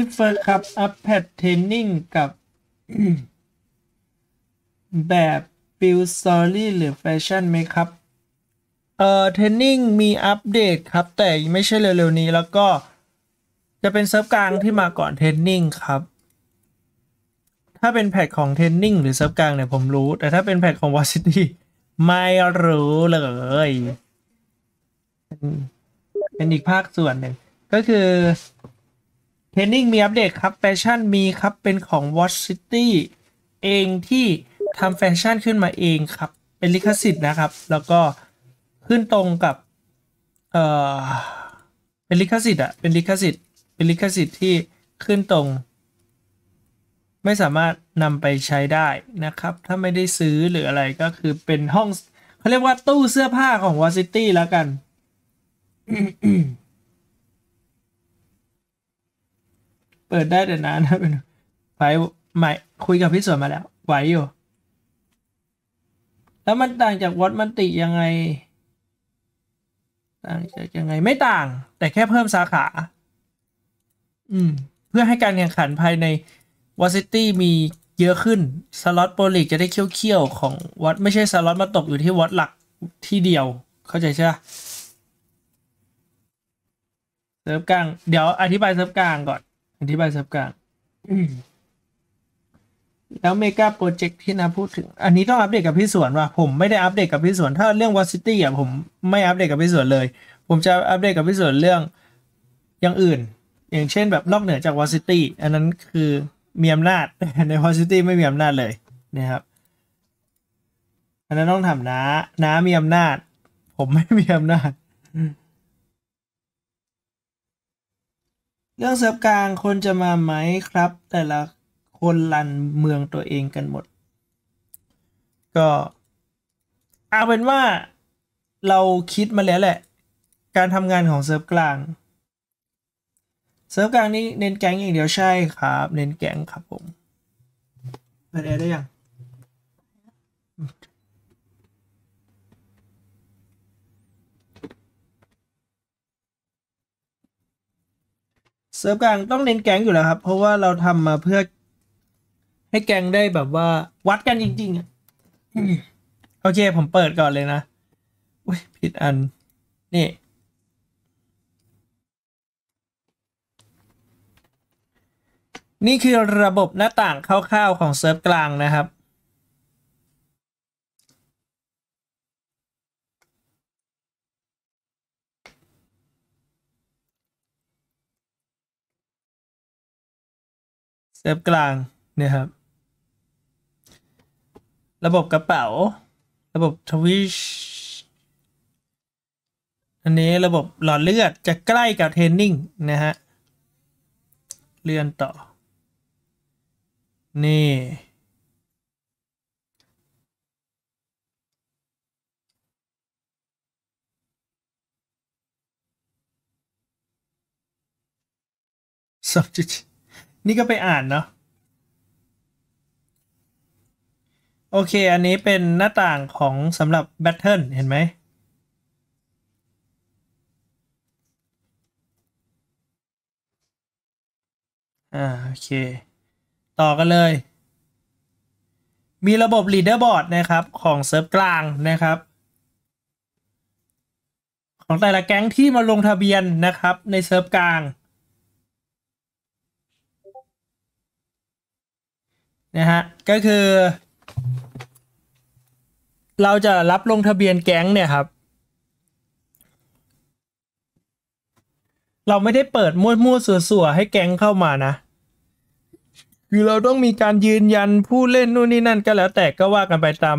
พี่เฟิร์สครับ อัพแพทเทนนิ่งกับ แบบบิลซอรี่หรือแฟชั่นไหมครับเอ่อเทนนิ่งมีอัปเดตครับแต่ไม่ใช่เร็วๆนี้แล้วก็จะเป็นเซิร์ฟกลางที่มาก่อนเทนนิ่งครับ ถ้าเป็นแพทของเทนนิ่งหรือเซิร์ฟกลางเนี่ยผมรู้ แต่ถ้าเป็นแพทของวอชิตี้ไม่รู้เลยเป็นอีกภาคส่วนหนึ่งก็คือทนนิ่งมีอัปเดตครับแฟชั่นมีครับเป็นของ Watch City เองที่ทำแฟชั่นขึ้นมาเองครับเป็นลิขสิทธิ์นะครับ แล้วก็ขึ้นตรงกับเอ่อเป็นลิขสิทธิ์อะเป็นลิขสิทธิ์ เป็นลิขสิทธิ์ที่ขึ้นตรงไม่สามารถนำไปใช้ได้นะครับ ถ้าไม่ได้ซื้อหรืออะไรก็คือเป็นห้องเขาเรียกว่าตู้เสื้อผ้าของวอซิตี้แล้วกันเปิดได้แต่นานนะเป็นไฟใหม่คุยกับพี่สวนมาแล้วไหวอยู่ แล้วมันต่างจากวอตมันติยังไงต่างจากยังไงไม่ต่างแต่แค่เพิ่มสาขาอืมเพื่อให้การแข่งขันภายในวอซิตี้มีเยอะขึ้นสล็อตโปรลิกจะได้เคี้ยวๆของวัดไม่ใช่สล็อตมาตกอยู่ที่วัดหลักที่เดียว เข้าใจใช่ไหมเซิร์ฟกลางเดี๋ยวอธิบายเซิร์ฟกลางก่อนอธิบายสับการแล้วเมกาโปรเจกต์ที่นาพูดถึง อันนี้ต้องอัปเดตกับพี่สวนว่ะผมไม่ได้อัปเดตกับพี่สวน ถ้าเรื่องวอซิตี้อ่ะ ผมไม่อัปเดตกับพี่สวนเลย ผมจะอัปเดตกับพี่สวนเรื่องอย่างอื่น อย่างเช่นแบบนอกเหนือจากวอซิตี้อันนั้นคือมีอำนาจในวอซิตี้ไม่มีอำนาจเลยนะครับอันนั้นต้องทำนะน้ามีอำนาจ ผมไม่มีอำนาจเรื่องเสิร์ฟกลางคนจะมาไหมครับ แต่ละคนลันเมืองตัวเองกันหมด ก็เอาเป็นว่าเราคิดมาแล้วแหละการทำงานของเสิร์ฟกลางเสิร์ฟกลางนี้เน้นแก๊งอย่างเดียวใช่ครับ เน้นแก๊งครับผมเปไดแอร์ได้ยังเซิร์ฟกลางต้องเน้นแก๊งอยู่แล้วครับ เพราะว่าเราทำมาเพื่อให้แก๊งได้แบบว่าวัดกันจริงๆโอเคผมเปิดก่อนเลยนะ อุ้ยผิดอัน นี่ นี่คือระบบหน้าต่างคร่าวๆของเซิร์ฟกลางนะครับเซฟกลางเนี่ยครับ ระบบกระเป๋า ระบบทวิช อันนี้ระบบหลอดเลือดจะใกล้กับเทรนนิ่งนะฮะเลื่อนต่อ นี่สังจิดนี่ก็ไปอ่านเนาะโอเคอันนี้เป็นหน้าต่างของสำหรับแบทเทิลเห็นไหมอ่าโอเค ต่อกันเลย มีระบบลีดเดอร์บอร์ดนะครับของเซิร์ฟกลางนะครับ ของแต่ละแก๊งที่มาลงทะเบียนนะครับในเซิร์ฟกลางนะฮะ ก็คือ เราจะรับลงทะเบียนแก๊งเนี่ยครับ เราไม่ได้เปิดมั่วๆสัวๆ ให้แก๊งเข้ามานะ คือเราต้องมีการยืนยันผู้เล่นนู่นนี่นั่นก็แล้วแต่ก็ว่ากันไปตาม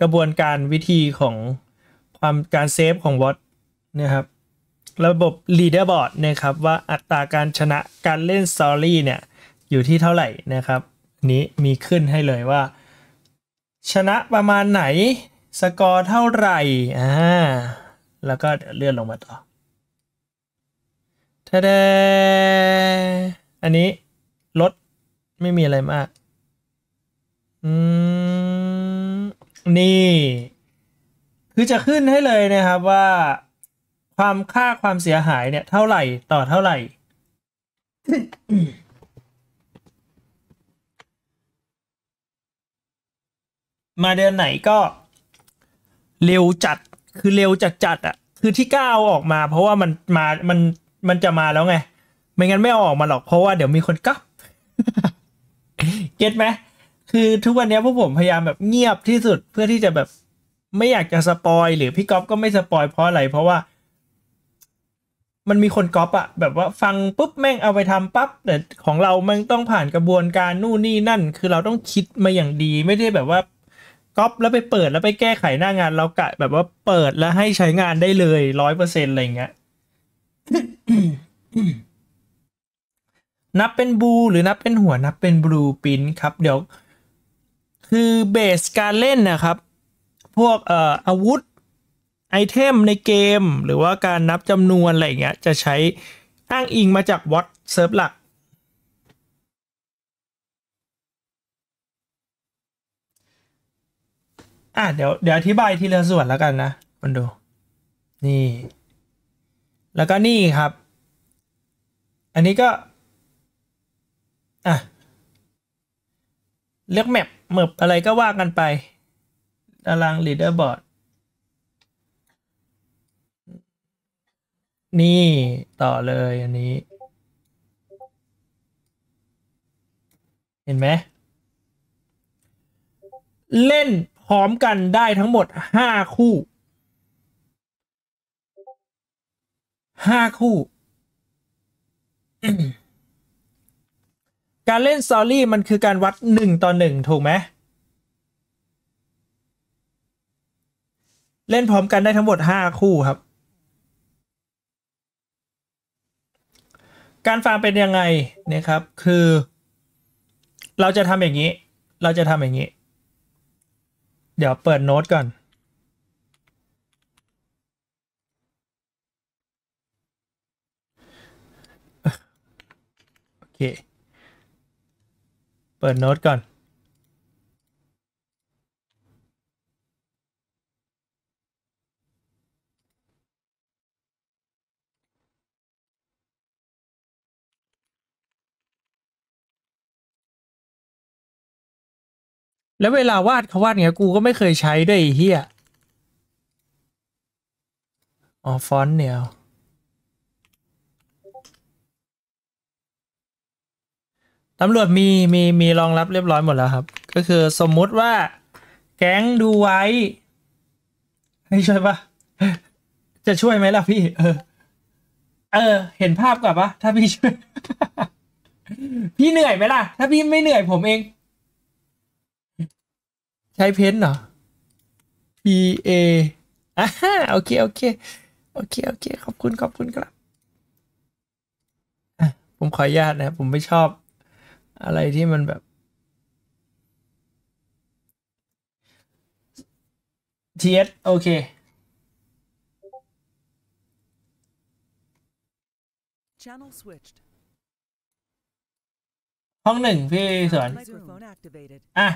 กระบวนการวิธีของความการเซฟของวอตนะครับ ระบบลีดเดอร์บอร์ดนะครับว่าอัตราการชนะการเล่นสตอรี่เนี่ย อยู่ที่เท่าไหร่นะครับนี้มีขึ้นให้เลยว่า ชนะประมาณไหนสกอร์เท่าไหร่อ่าแล้วก็เลื่อนลงมาต่อทะเดอันนี้ลดไม่มีอะไรมาก อืม นี่ คือจะขึ้นให้เลยนะครับว่า ความค่าความเสียหายเนี่ย เท่าไหร่ ต่อเท่าไหร่มาเดือนไหนก็ เร็วจัดคือเร็วจัดจัดอ่ะ คือที่กล้าเอาออกมา เพราะว่ามันมา มัน มันจะมาแล้วไง ไม่งั้นไม่ออกมาหรอก เพราะว่าเดี๋ยวมีคนกับเก็ตไหมคือทุกวันนี้พวกผมพยายามแบบเงียบที่สุด เพื่อที่จะแบบไม่อยากจะสปอยหรือพี่ก๊อฟก็ไม่สปอยเพราะอะไร เพราะว่า มันมีคนก๊อปอะแบบว่าฟังปุ๊บแม่งเอาไปทำปั๊บ แต่ของเรามันต้องผ่านกระบวนการนู่นนี่นั่น คือเราต้องคิดมาอย่างดีไม่ได้แบบว่า๊อปแล้วไปเปิดแล้วไปแก้ไขหน้างานเรากะแบบว่าเปิดแล้วให้ใช้งานได้เลยร้อยเปอร์เซ็นต์อะไรเงี้ยนับเป็นบู หรือนับเป็นหัวนับเป็นบลูปินครับเดี๋ยว คือเบสการเล่นนะครับ พวกเอ่ออาวุธไอเทมในเกมหรือว่าการนับจำนวนอะไรเงี้ย จะใช้อ้างอิงมาจากวอตเซิร์ฟหลัก่ะเดี๋ยว เดี๋ยวอธิบายทีละส่วนแล้วกันนะมันดู นี่ แล้วก็นี่ครับ อันนี้ก็ อ่ะ เลือกแมปเมือะไรก็ว่ากันไป ตารางลีดเดอร์บอร์ด นี่ ต่อเลยอันนี้ เห็นไหม เล่นพร้อมกันได้ทั้งหมดห้าคู่ห้าคู่ การเล่นซอรี่มันคือการวัดหนึ่งต่อหนึ่งถูกไหม เล่นพร้อมกันได้ทั้งหมดห้าคู่ครับ การฟาร์มเป็นยังไงนะครับคือ เราจะทำอย่างนี้ เราจะทำอย่างนี้เดี๋ยวเปิดโน้ตก่อนโอเคเปิดโน้ตก่อนแล้วเวลาวาดเขาวาดเงี้ยกู ก็ ไม่เคยใช้ ด้วยเฮียอ๋อฟอนต์เนี่ยตำรวจมีมีมีรองรับเรียบร้อยหมดแล้วครับ ก็คือสมมุติว่า แก๊งดูไว้ ให้ช่วยปะจะช่วยไหมล่ะ พี่เออ เออเห็นภาพก่อนปะถ้าพี่ ช่วยพี่ เหนื่อยไหมล่ะถ้าพี่ไม่เหนื่อยผมเองช้เพ้นเหรอ P A อ่าฮโอเคโอเคโอเคโอเค ขอบคุณขอบคุณครับ ผมขออนุญาตนะผมไม่ชอบอะไรที่มันแบบ T S โอเคห้องหนึ่งพี่สวน อ่ะ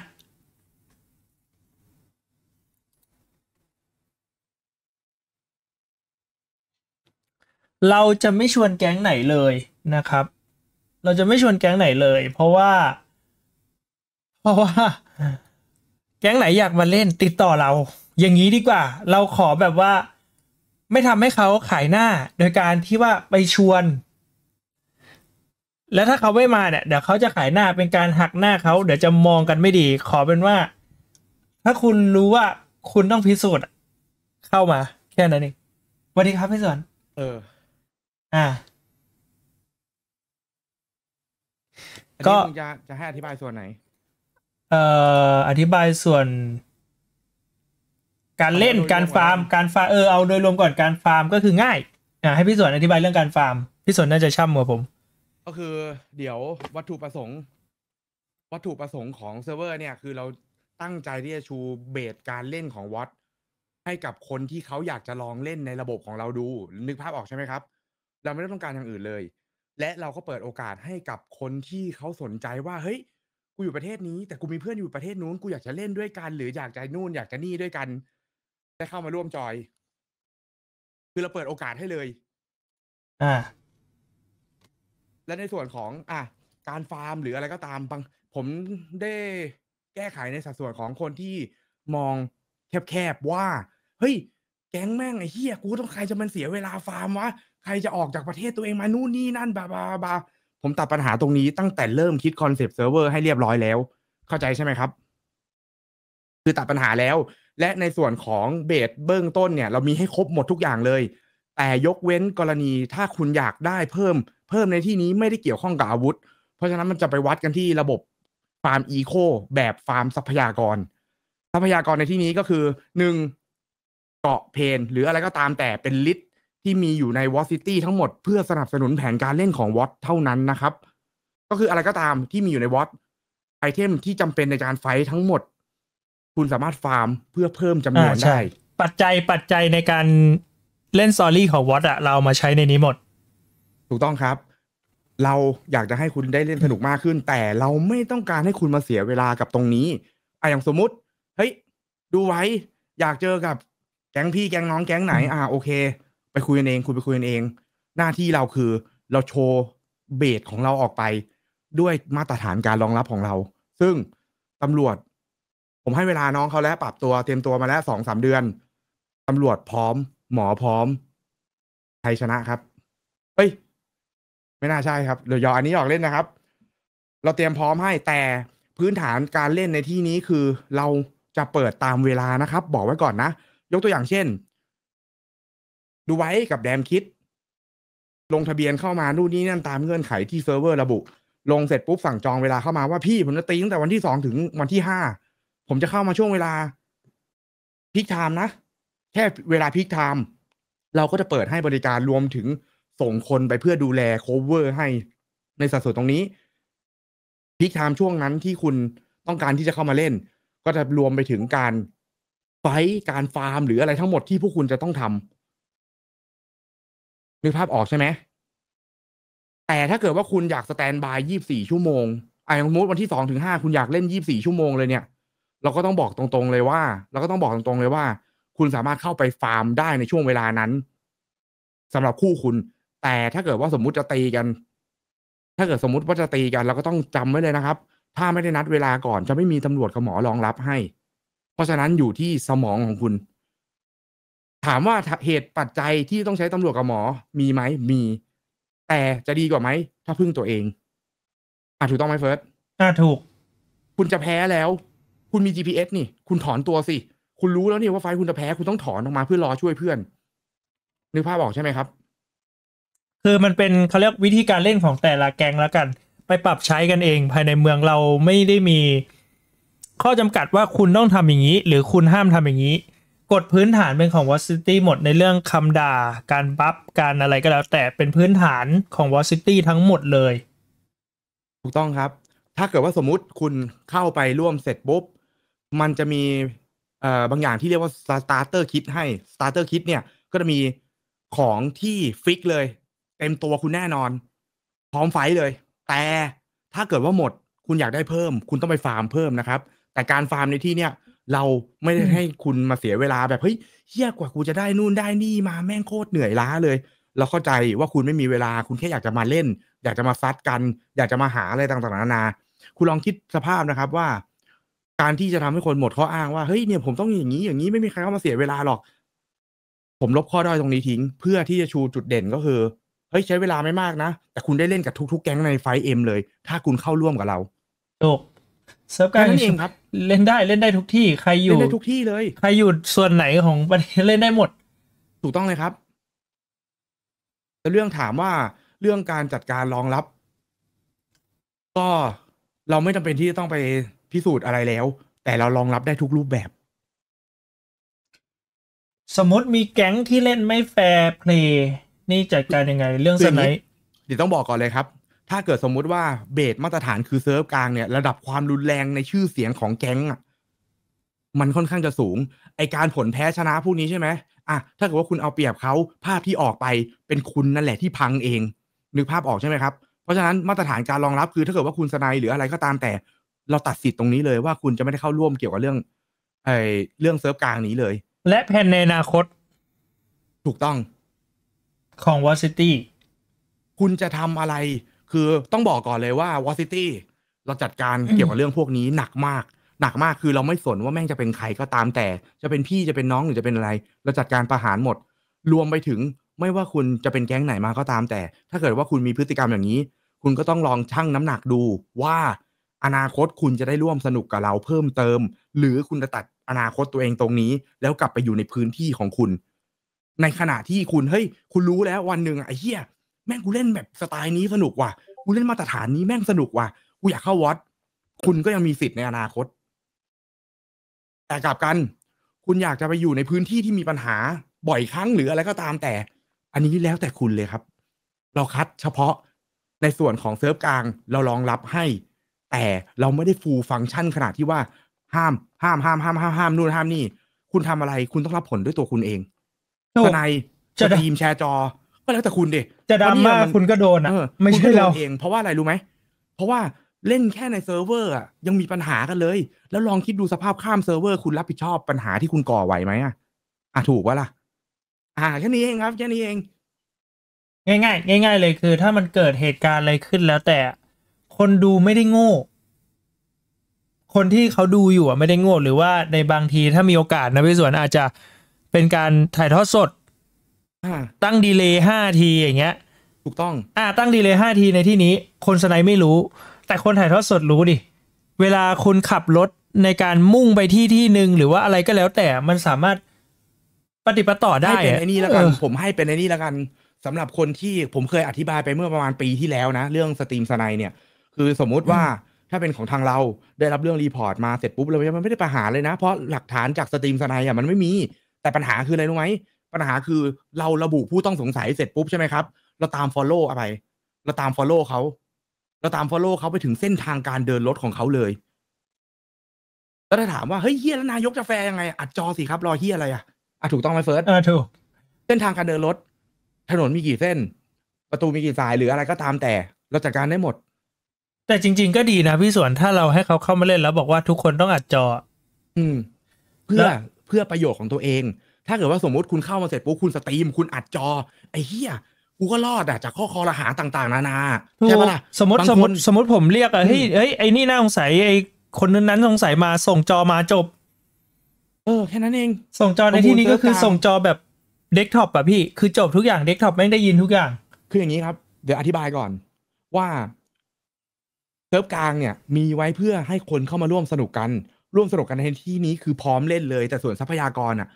เราจะไม่ชวนแก๊งไหนเลยนะครับ เราจะไม่ชวนแก๊งไหนเลยเพราะว่า เพราะว่า แก๊งไหนอยากมาเล่นติดต่อเรา อย่างนี้ดีกว่าเราขอแบบว่า ไม่ทำให้เขาขายหน้า โดยการที่ว่าไปชวน แล้วถ้าเขาไม่มาเนี่ยเดี๋ยวเขาจะขายหน้าเป็นการหักหน้าเขา เดี๋ยวจะมองกันไม่ดี ขอเป็นว่าถ้าคุณรู้ว่าคุณต้องพิสูจน์เข้ามาแค่นั้นเองสวัสดีครับพี่สวนเออ่าก็จะจะให้อธิบายส่วนไหนเอ่ออธิบายส่วน การเล่นการฟาร์มการฟาร์มเออเอาโดยรวมก่อนการฟาร์ม ก็คือง่ายอ่าให้พี่ส่วนอธิบายเรื่องการฟาร์มพี่ส่วนน่าจะช่ำกว่าผม ก็คือเดี๋ยววัตถุประสงค์ วัตถุประสงค์ของเซิร์ฟเวอร์ เนี่ยคือเราตั้งใจที่จะชูเบสการเล่นของวอตให้กับคนที่เขาอยากจะลองเล่นในระบบของเราดูนึกภาพออกใช่ไหมครับเราไม่ได้ต้องการอย่างอื่นเลย และเราก็เปิดโอกาสให้กับคนที่เขาสนใจว่า เฮ้ย กูอยู่ประเทศนี้แต่กูมีเพื่อนอยู่ประเทศนู้น กูอยากจะเล่นด้วยกันหรืออยากจะนู่นอยากจะนี่ด้วยกันได้เข้ามาร่วมจอย คือเราเปิดโอกาสให้เลย อ่า และในส่วนของ อ่ะการฟาร์มหรืออะไรก็ตามบางผมได้แก้ไขในสัดส่วนของคนที่มองแคบๆว่าเฮ้ย แก๊งแม่งไอ้เหี้ยกูต้องใครจะมันเสียเวลาฟาร์มวะใครจะออกจากประเทศตัวเองมานู่นนี่นั่นบาบาบาผมตัดปัญหาตรงนี้ตั้งแต่เริ่มคิดคอนเซปต์เซิร์ฟเวอร์ให้เรียบร้อยแล้ว เข้าใจใช่ไหมครับ คือตัดปัญหาแล้ว และในส่วนของเบสเบื้องต้นเนี่ย เรามีให้ครบหมดทุกอย่างเลย แต่ยกเว้นกรณีถ้าคุณอยากได้เพิ่มเพิ่มในที่นี้ไม่ได้เกี่ยวข้องกับอาวุธ เพราะฉะนั้นมันจะไปวัดกันที่ระบบฟาร์มอีโคแบบฟาร์มทรัพยากร ทรัพยากรในที่นี้ก็คือหนึ่งเกาะเพนหรืออะไรก็ตามแต่เป็นลิตรที่มีอยู่ในวอตซิตี้ทั้งหมด เพื่อสนับสนุนแผนการเล่นของวอตเท่านั้นนะครับ ก็คืออะไรก็ตามที่มีอยู่ในวอตไอเทมที่จำเป็นในการไฟทั้งหมด คุณสามารถฟาร์มเพื่อเพิ่มจำนวนได้ปัจจัยปัจจัยในการเล่นซอรี่ของวอตอะเรามาใช้ในนี้หมด ถูกต้องครับ เราอยากจะให้คุณได้เล่นสนุกมากขึ้น แต่เราไม่ต้องการให้คุณมาเสียเวลากับตรงนี้อะอย่างสมมติเฮ้ยดูไว้ อยากเจอกับแก๊งพี่แก๊งน้องแก๊งไหน อ่าโอเคไปคุยกันเอง คุณไปคุยกันเอง หน้าที่เราคือเราโชว์เบสของเราออกไป ด้วยมาตรฐานการรองรับของเรา ซึ่งตำรวจ ผมให้เวลาน้องเขาแล้วปรับตัวเตรียมตัวมาแล้วสองสามเดือนตำรวจพร้อม หมอพร้อมไทยชนะครับ เฮ้ยไม่น่าใช่ครับเดี๋ยวยออันนี้ออกเล่นนะครับ เราเตรียมพร้อมให้แต่พื้นฐานการเล่นในที่นี้คือเราจะเปิดตามเวลานะครับ บอกไว้ก่อนนะยกตัวอย่างเช่นดูไว้กับแดมคิด ลงทะเบียนเข้ามานู่นนี่นั่นตามเงื่อนไขที่เซิร์ฟเวอร์ระบุ ลงเสร็จ ปุ๊บสั่งจองเวลาเข้ามาว่าพี่ผมจะตีตั้งแต่วันที่สองถึงวันที่ห้าผมจะเข้ามาช่วงเวลาพิกไทม์นะแค่เวลาพิกไทม์เราก็จะเปิดให้บริการรวมถึงส่งคนไปเพื่อดูแลโคเวอร์ให้ ในสัดส่วนตรงนี้พิกไทม์ช่วงนั้นที่คุณต้องการที่จะเข้ามาเล่น ก็จะรวมไปถึงการ ไฟการฟาร์ม หรืออะไรทั้งหมดที่พวกคุณจะต้องทำนึกภาพออกใช่ไหม แต่ถ้าเกิดว่าคุณอยากสแตนบายยี่บสี่ชั่วโมงไอ้สมมติวันที่สองถึงห้าคุณอยากเล่นยี่บสี่ชั่วโมงเลยเนี่ย เราก็ต้องบอกตรงๆเลยว่า เราก็ต้องบอกตรงๆเลยว่า คุณสามารถเข้าไปฟาร์มได้ในช่วงเวลานั้น สำหรับคู่คุณ แต่ถ้าเกิดว่าสมมุติจะตีกัน ถ้าเกิดสมมุติว่าจะตีกัน เราก็ต้องจำไว้เลยนะครับ ถ้าไม่ได้นัดเวลาก่อนจะไม่มีตำรวจขมอรองรับให้ เพราะฉะนั้นอยู่ที่สมองของคุณถามว่าเหตุปัจจัยที่ต้องใช้ตำรวจกับหมอ มีไหมมี แต่จะดีกว่าไหมถ้าพึ่งตัวเองอ่ะถูกต้องไหมเฟิร์สถ้าถูก คุณจะแพ้แล้ว คุณมี GPS นี่ คุณถอนตัวสิ คุณรู้แล้วนี่ว่าไฟคุณจะแพ้คุณต้องถอนออกมาเพื่อรอช่วยเพื่อนนึกภาพออกใช่ไหมครับ คือมันเป็นเขาเรียกวิธีการเล่นของแต่ละแกงแล้วกัน ไปปรับใช้กันเองภายในเมืองเราไม่ได้มี ข้อจำกัดว่าคุณต้องทำอย่างนี้หรือคุณห้ามทำอย่างนี้กฎพื้นฐานเป็นของวอชิตี้หมดในเรื่องคำด่าการบัฟการอะไรก็แล้ว แต่เป็นพื้นฐานของวอชิตี้ทั้งหมดเลย ถูกต้องครับ ถ้าเกิดว่าสมมุติคุณเข้าไปร่วมเสร็จปุ๊บ มันจะมีเอ่อบางอย่างที่เรียกว่าสตาร์เตอร์คิดให้สตาร์เตอร์คิดเนี่ย ก็จะมีของที่ฟิกเลยเต็มตัวคุณแน่นอน พร้อมไฟเลย แต่ถ้าเกิดว่าหมดคุณอยากได้เพิ่ม คุณต้องไปฟาร์มเพิ่มนะครับ แต่การฟาร์มในที่เนี่ยเราไม่ได้ให้คุณมาเสียเวลาแบบเฮ้ยเฮี้ยกว่ากูจะได้นู่นได้นี่มาแม่งโคตรเหนื่อยล้าเลย เราเข้าใจว่าคุณไม่มีเวลา คุณแค่อยากจะมาเล่นอยากจะมาซัดกัน อยากจะมาหาอะไรต่างๆนานาคุณลองคิดสภาพนะครับว่า การที่จะทำให้คนหมดข้ออ้างว่าเฮ้ยเนี่ยผมต้องอย่างนี้ อย่างนี้ไม่มีใครเข้ามาเสียเวลาหรอก ผมลบข้อด้อยตรงนี้ทิ้ง เพื่อที่จะชูจุดเด่นก็คือ เฮ้ยใช้เวลาไม่มากนะแต่คุณได้เล่นกับทุก ๆ แก๊งในไฟเอ็มเลย ถ้าคุณเข้าร่วมกับเราโูเซิร์ฟการนั่นเองครับเล่นได้เล่นได้ทุกที่ ใครอยู่เล่นได้ทุกที่เลยใครอยู่ส่วนไหนของประเทศเล่นได้หมด ถูกต้องเลยครับแต่เรื่องถามว่าเรื่องการจัดการรองรับ ก็เราไม่จำเป็นที่จะต้องไปพิสูจน์อะไรแล้วแต่เรารองรับได้ทุกรูปแบบ สมมติมีแก๊งที่เล่นไม่แฟร์เพลย์นี่จัดการยังไง เรื่องสไนเดี๋ยวต้องบอกก่อนเลยครับถ้าเกิดสมมุติว่าเบสมาตรฐานคือเซิร์ฟกลางเนี่ยระดับความรุนแรงในชื่อเสียงของแก๊งอ่ะมันค่อนข้างจะสูง ไอการผลแพ้ชนะพวกนี้ใช่ไหมอ่ะ ถ้าเกิดว่าคุณเอาเปรียบเขาภาพที่ออกไปเป็นคุณนั่นแหละที่พังเอง นึกภาพออกใช่ไหมครับ เพราะฉะนั้นมาตรฐานการรองรับคือ ถ้าเกิดว่าคุณสนายหรืออะไรก็ตามแต่ เราตัดสิทธิ์ตรงนี้เลย ว่าคุณจะไม่ได้เข้าร่วมเกี่ยวกับเรื่อง ไอเรื่องเซิร์ฟกลางนี้เลย และแผนในอนาคต ถูกต้อง ของวอซิตี้คุณจะทำอะไรคือต้องบอกก่อนเลยว่าวอซิตี้เราจัดการเกี่ยวกับเรื่องพวกนี้หนักมาก หนักมากคือเราไม่สนว่าแม่งจะเป็นใครก็ตามแต่ จะเป็นพี่จะเป็นน้องหรือจะเป็นอะไรเราจัดการประหารหมดรวมไปถึงไม่ว่าคุณจะเป็นแก๊งไหนมาก็ตามแต่ ถ้าเกิดว่าคุณมีพฤติกรรมอย่างนี้ คุณก็ต้องลองชั่งน้ำหนักดู ว่าอนาคตคุณจะได้ร่วมสนุกกับเราเพิ่มเติม หรือคุณจะตัดอนาคตตัวเองตรงนี้ แล้วกลับไปอยู่ในพื้นที่ของคุณ ในขณะที่คุณเฮ้ยคุณรู้แล้ววันหนึ่งไอ้เหี้ยแม่งกูเล่นแบบสไตล์นี้สนุกว่ะ กูเล่นมาตรฐานนี้แม่งสนุกว่ะ กูอยากเข้าวอตคุณก็ยังมีสิทธิ์ในอนาคต แต่กลับกัน คุณอยากจะไปอยู่ในพื้นที่ที่มีปัญหาบ่อยครั้งหรืออะไรก็ตามแต่ อันนี้แล้วแต่คุณเลยครับ เราคัดเฉพาะในส่วนของเซิร์ฟกลางเรารองรับให้ แต่เราไม่ได้ฟูลฟังก์ชันขนาดที่ว่า ห้าม ห้ามห้ามห้ามห้ามห้ามนู่นห้ามนี่ คุณทำอะไร คุณต้องรับผลด้วยตัวคุณเองทนายจะทีมแชร์จอก็แล้วแต่คุณดิ จะดราม่าคุณก็โดนอ่ะไม่ใช่เราเอง เพราะว่าอะไรรู้ไหม เพราะว่าเล่นแค่ในเซิร์ฟเวอร์อ่ะยังมีปัญหากันเลย แล้วลองคิดดูสภาพข้ามเซิร์ฟเวอร์ คุณรับผิดชอบปัญหาที่คุณก่อไหวไหมอ่ะ อ่ะถูกว่าล่ะ อ่าแค่นี้เองครับแค่นี้เอง ง่ายง่ายง่ายง่ายเลยคือ ถ้ามันเกิดเหตุการณ์อะไรขึ้นแล้วแต่คนดูไม่ได้โง่ คนที่เขาดูอยู่อ่ะไม่ได้โง่หรือว่าในบางทีถ้ามีโอกาสนะพี่สวนอาจจะเป็นการถ่ายทอดสดตั้งดีเลย์ห้าที อย่างเงี้ย ถูกต้องอ่าตั้งดีเลย์ห้าทีในที่นี้ คนสไนไม่รู้ แต่คนถ่ายทอดสดรู้ดิ เวลาคุณขับรถในการมุ่งไปที่ที่หนึ่งหรือว่าอะไรก็แล้วแต่มันสามารถปฏิปต่อได้ให้เป็นไอ้นี่แล้วกันผมให้เป็นไอ้นี่แล้วกันสำหรับคนที่ผมเคยอธิบายไปเมื่อประมาณปีที่แล้วนะ เรื่องสตรีมสไนเนี่ยคือสมมุติว่าถ้าเป็นของทางเราได้รับเรื่องรีพอร์ตมาเสร็จปุ๊บเราไม่ได้ประหารเลยนะ เพราะหลักฐานจากสตรีมสไนอ่ะมันไม่มี แต่ปัญหาคืออะไรรู้ไหมปัญหาคือเราระบุผู้ต้องสงสัยเสร็จปุ๊บใช่ไหมครับ เราตาม Follow อะไร เราตาม Follow เขาเราตาม Follow เขาไปถึงเส้นทางการเดินรถของเขาเลย แล้วถ้า ถามว่า เฮ้ยเฮียแล้วนายกจะแฟยังไงอัดจอสิครับ รอเฮียอะไรอ่ะอ่ะถูกต้องไหมเฟิร์สเออถูกเส้นทางการเดินรถถนนมีกี่เส้น ประตูมีกี่สาย หรืออะไรก็ตามแต่ เราจัดการได้หมด แต่จริง ๆ ก็ดีนะพี่สวนถ้าเราให้เขาเข้ามาเล่นแล้วบอกว่าทุกคนต้องอัดจอ อืม เพื่อเพื่อประโยชน์ของตัวเองถ้าเกิดว่าสมมติคุณเข้ามาเสร็จปุ๊บคุณสตรีม คุณอัดจอ ไอ้เหี้ยกูก็รอดอ่ะ จากข้อคอรหาต่าง ๆ นานาใช่ปะล่ะสมมติสมมติสมมติผมเรียกอ่ะเฮ้ยเฮ้ยไอ้นี่น่าสงสัยไอ้คนนั้นนั้นสงสัยมาส่งจอมาจบ เออ แค่นั้นเอง ส่งจอในที่นี้ก็คือส่งจอแบบเดสก์ท็อปอะพี่ คือจบทุกอย่างเดสก์ท็อปแม่งได้ยินทุกอย่างคืออย่างนี้ครับ เดี๋ยวอธิบายก่อน ว่าเซิร์ฟกลางเนี่ย มีไว้เพื่อให้คนเข้ามาร่วมสนุกกัน ร่วมสนุกกันในที่นี้คือพร้อมเล่นเลย แต่ส่วนทรัพยากรอ่ะ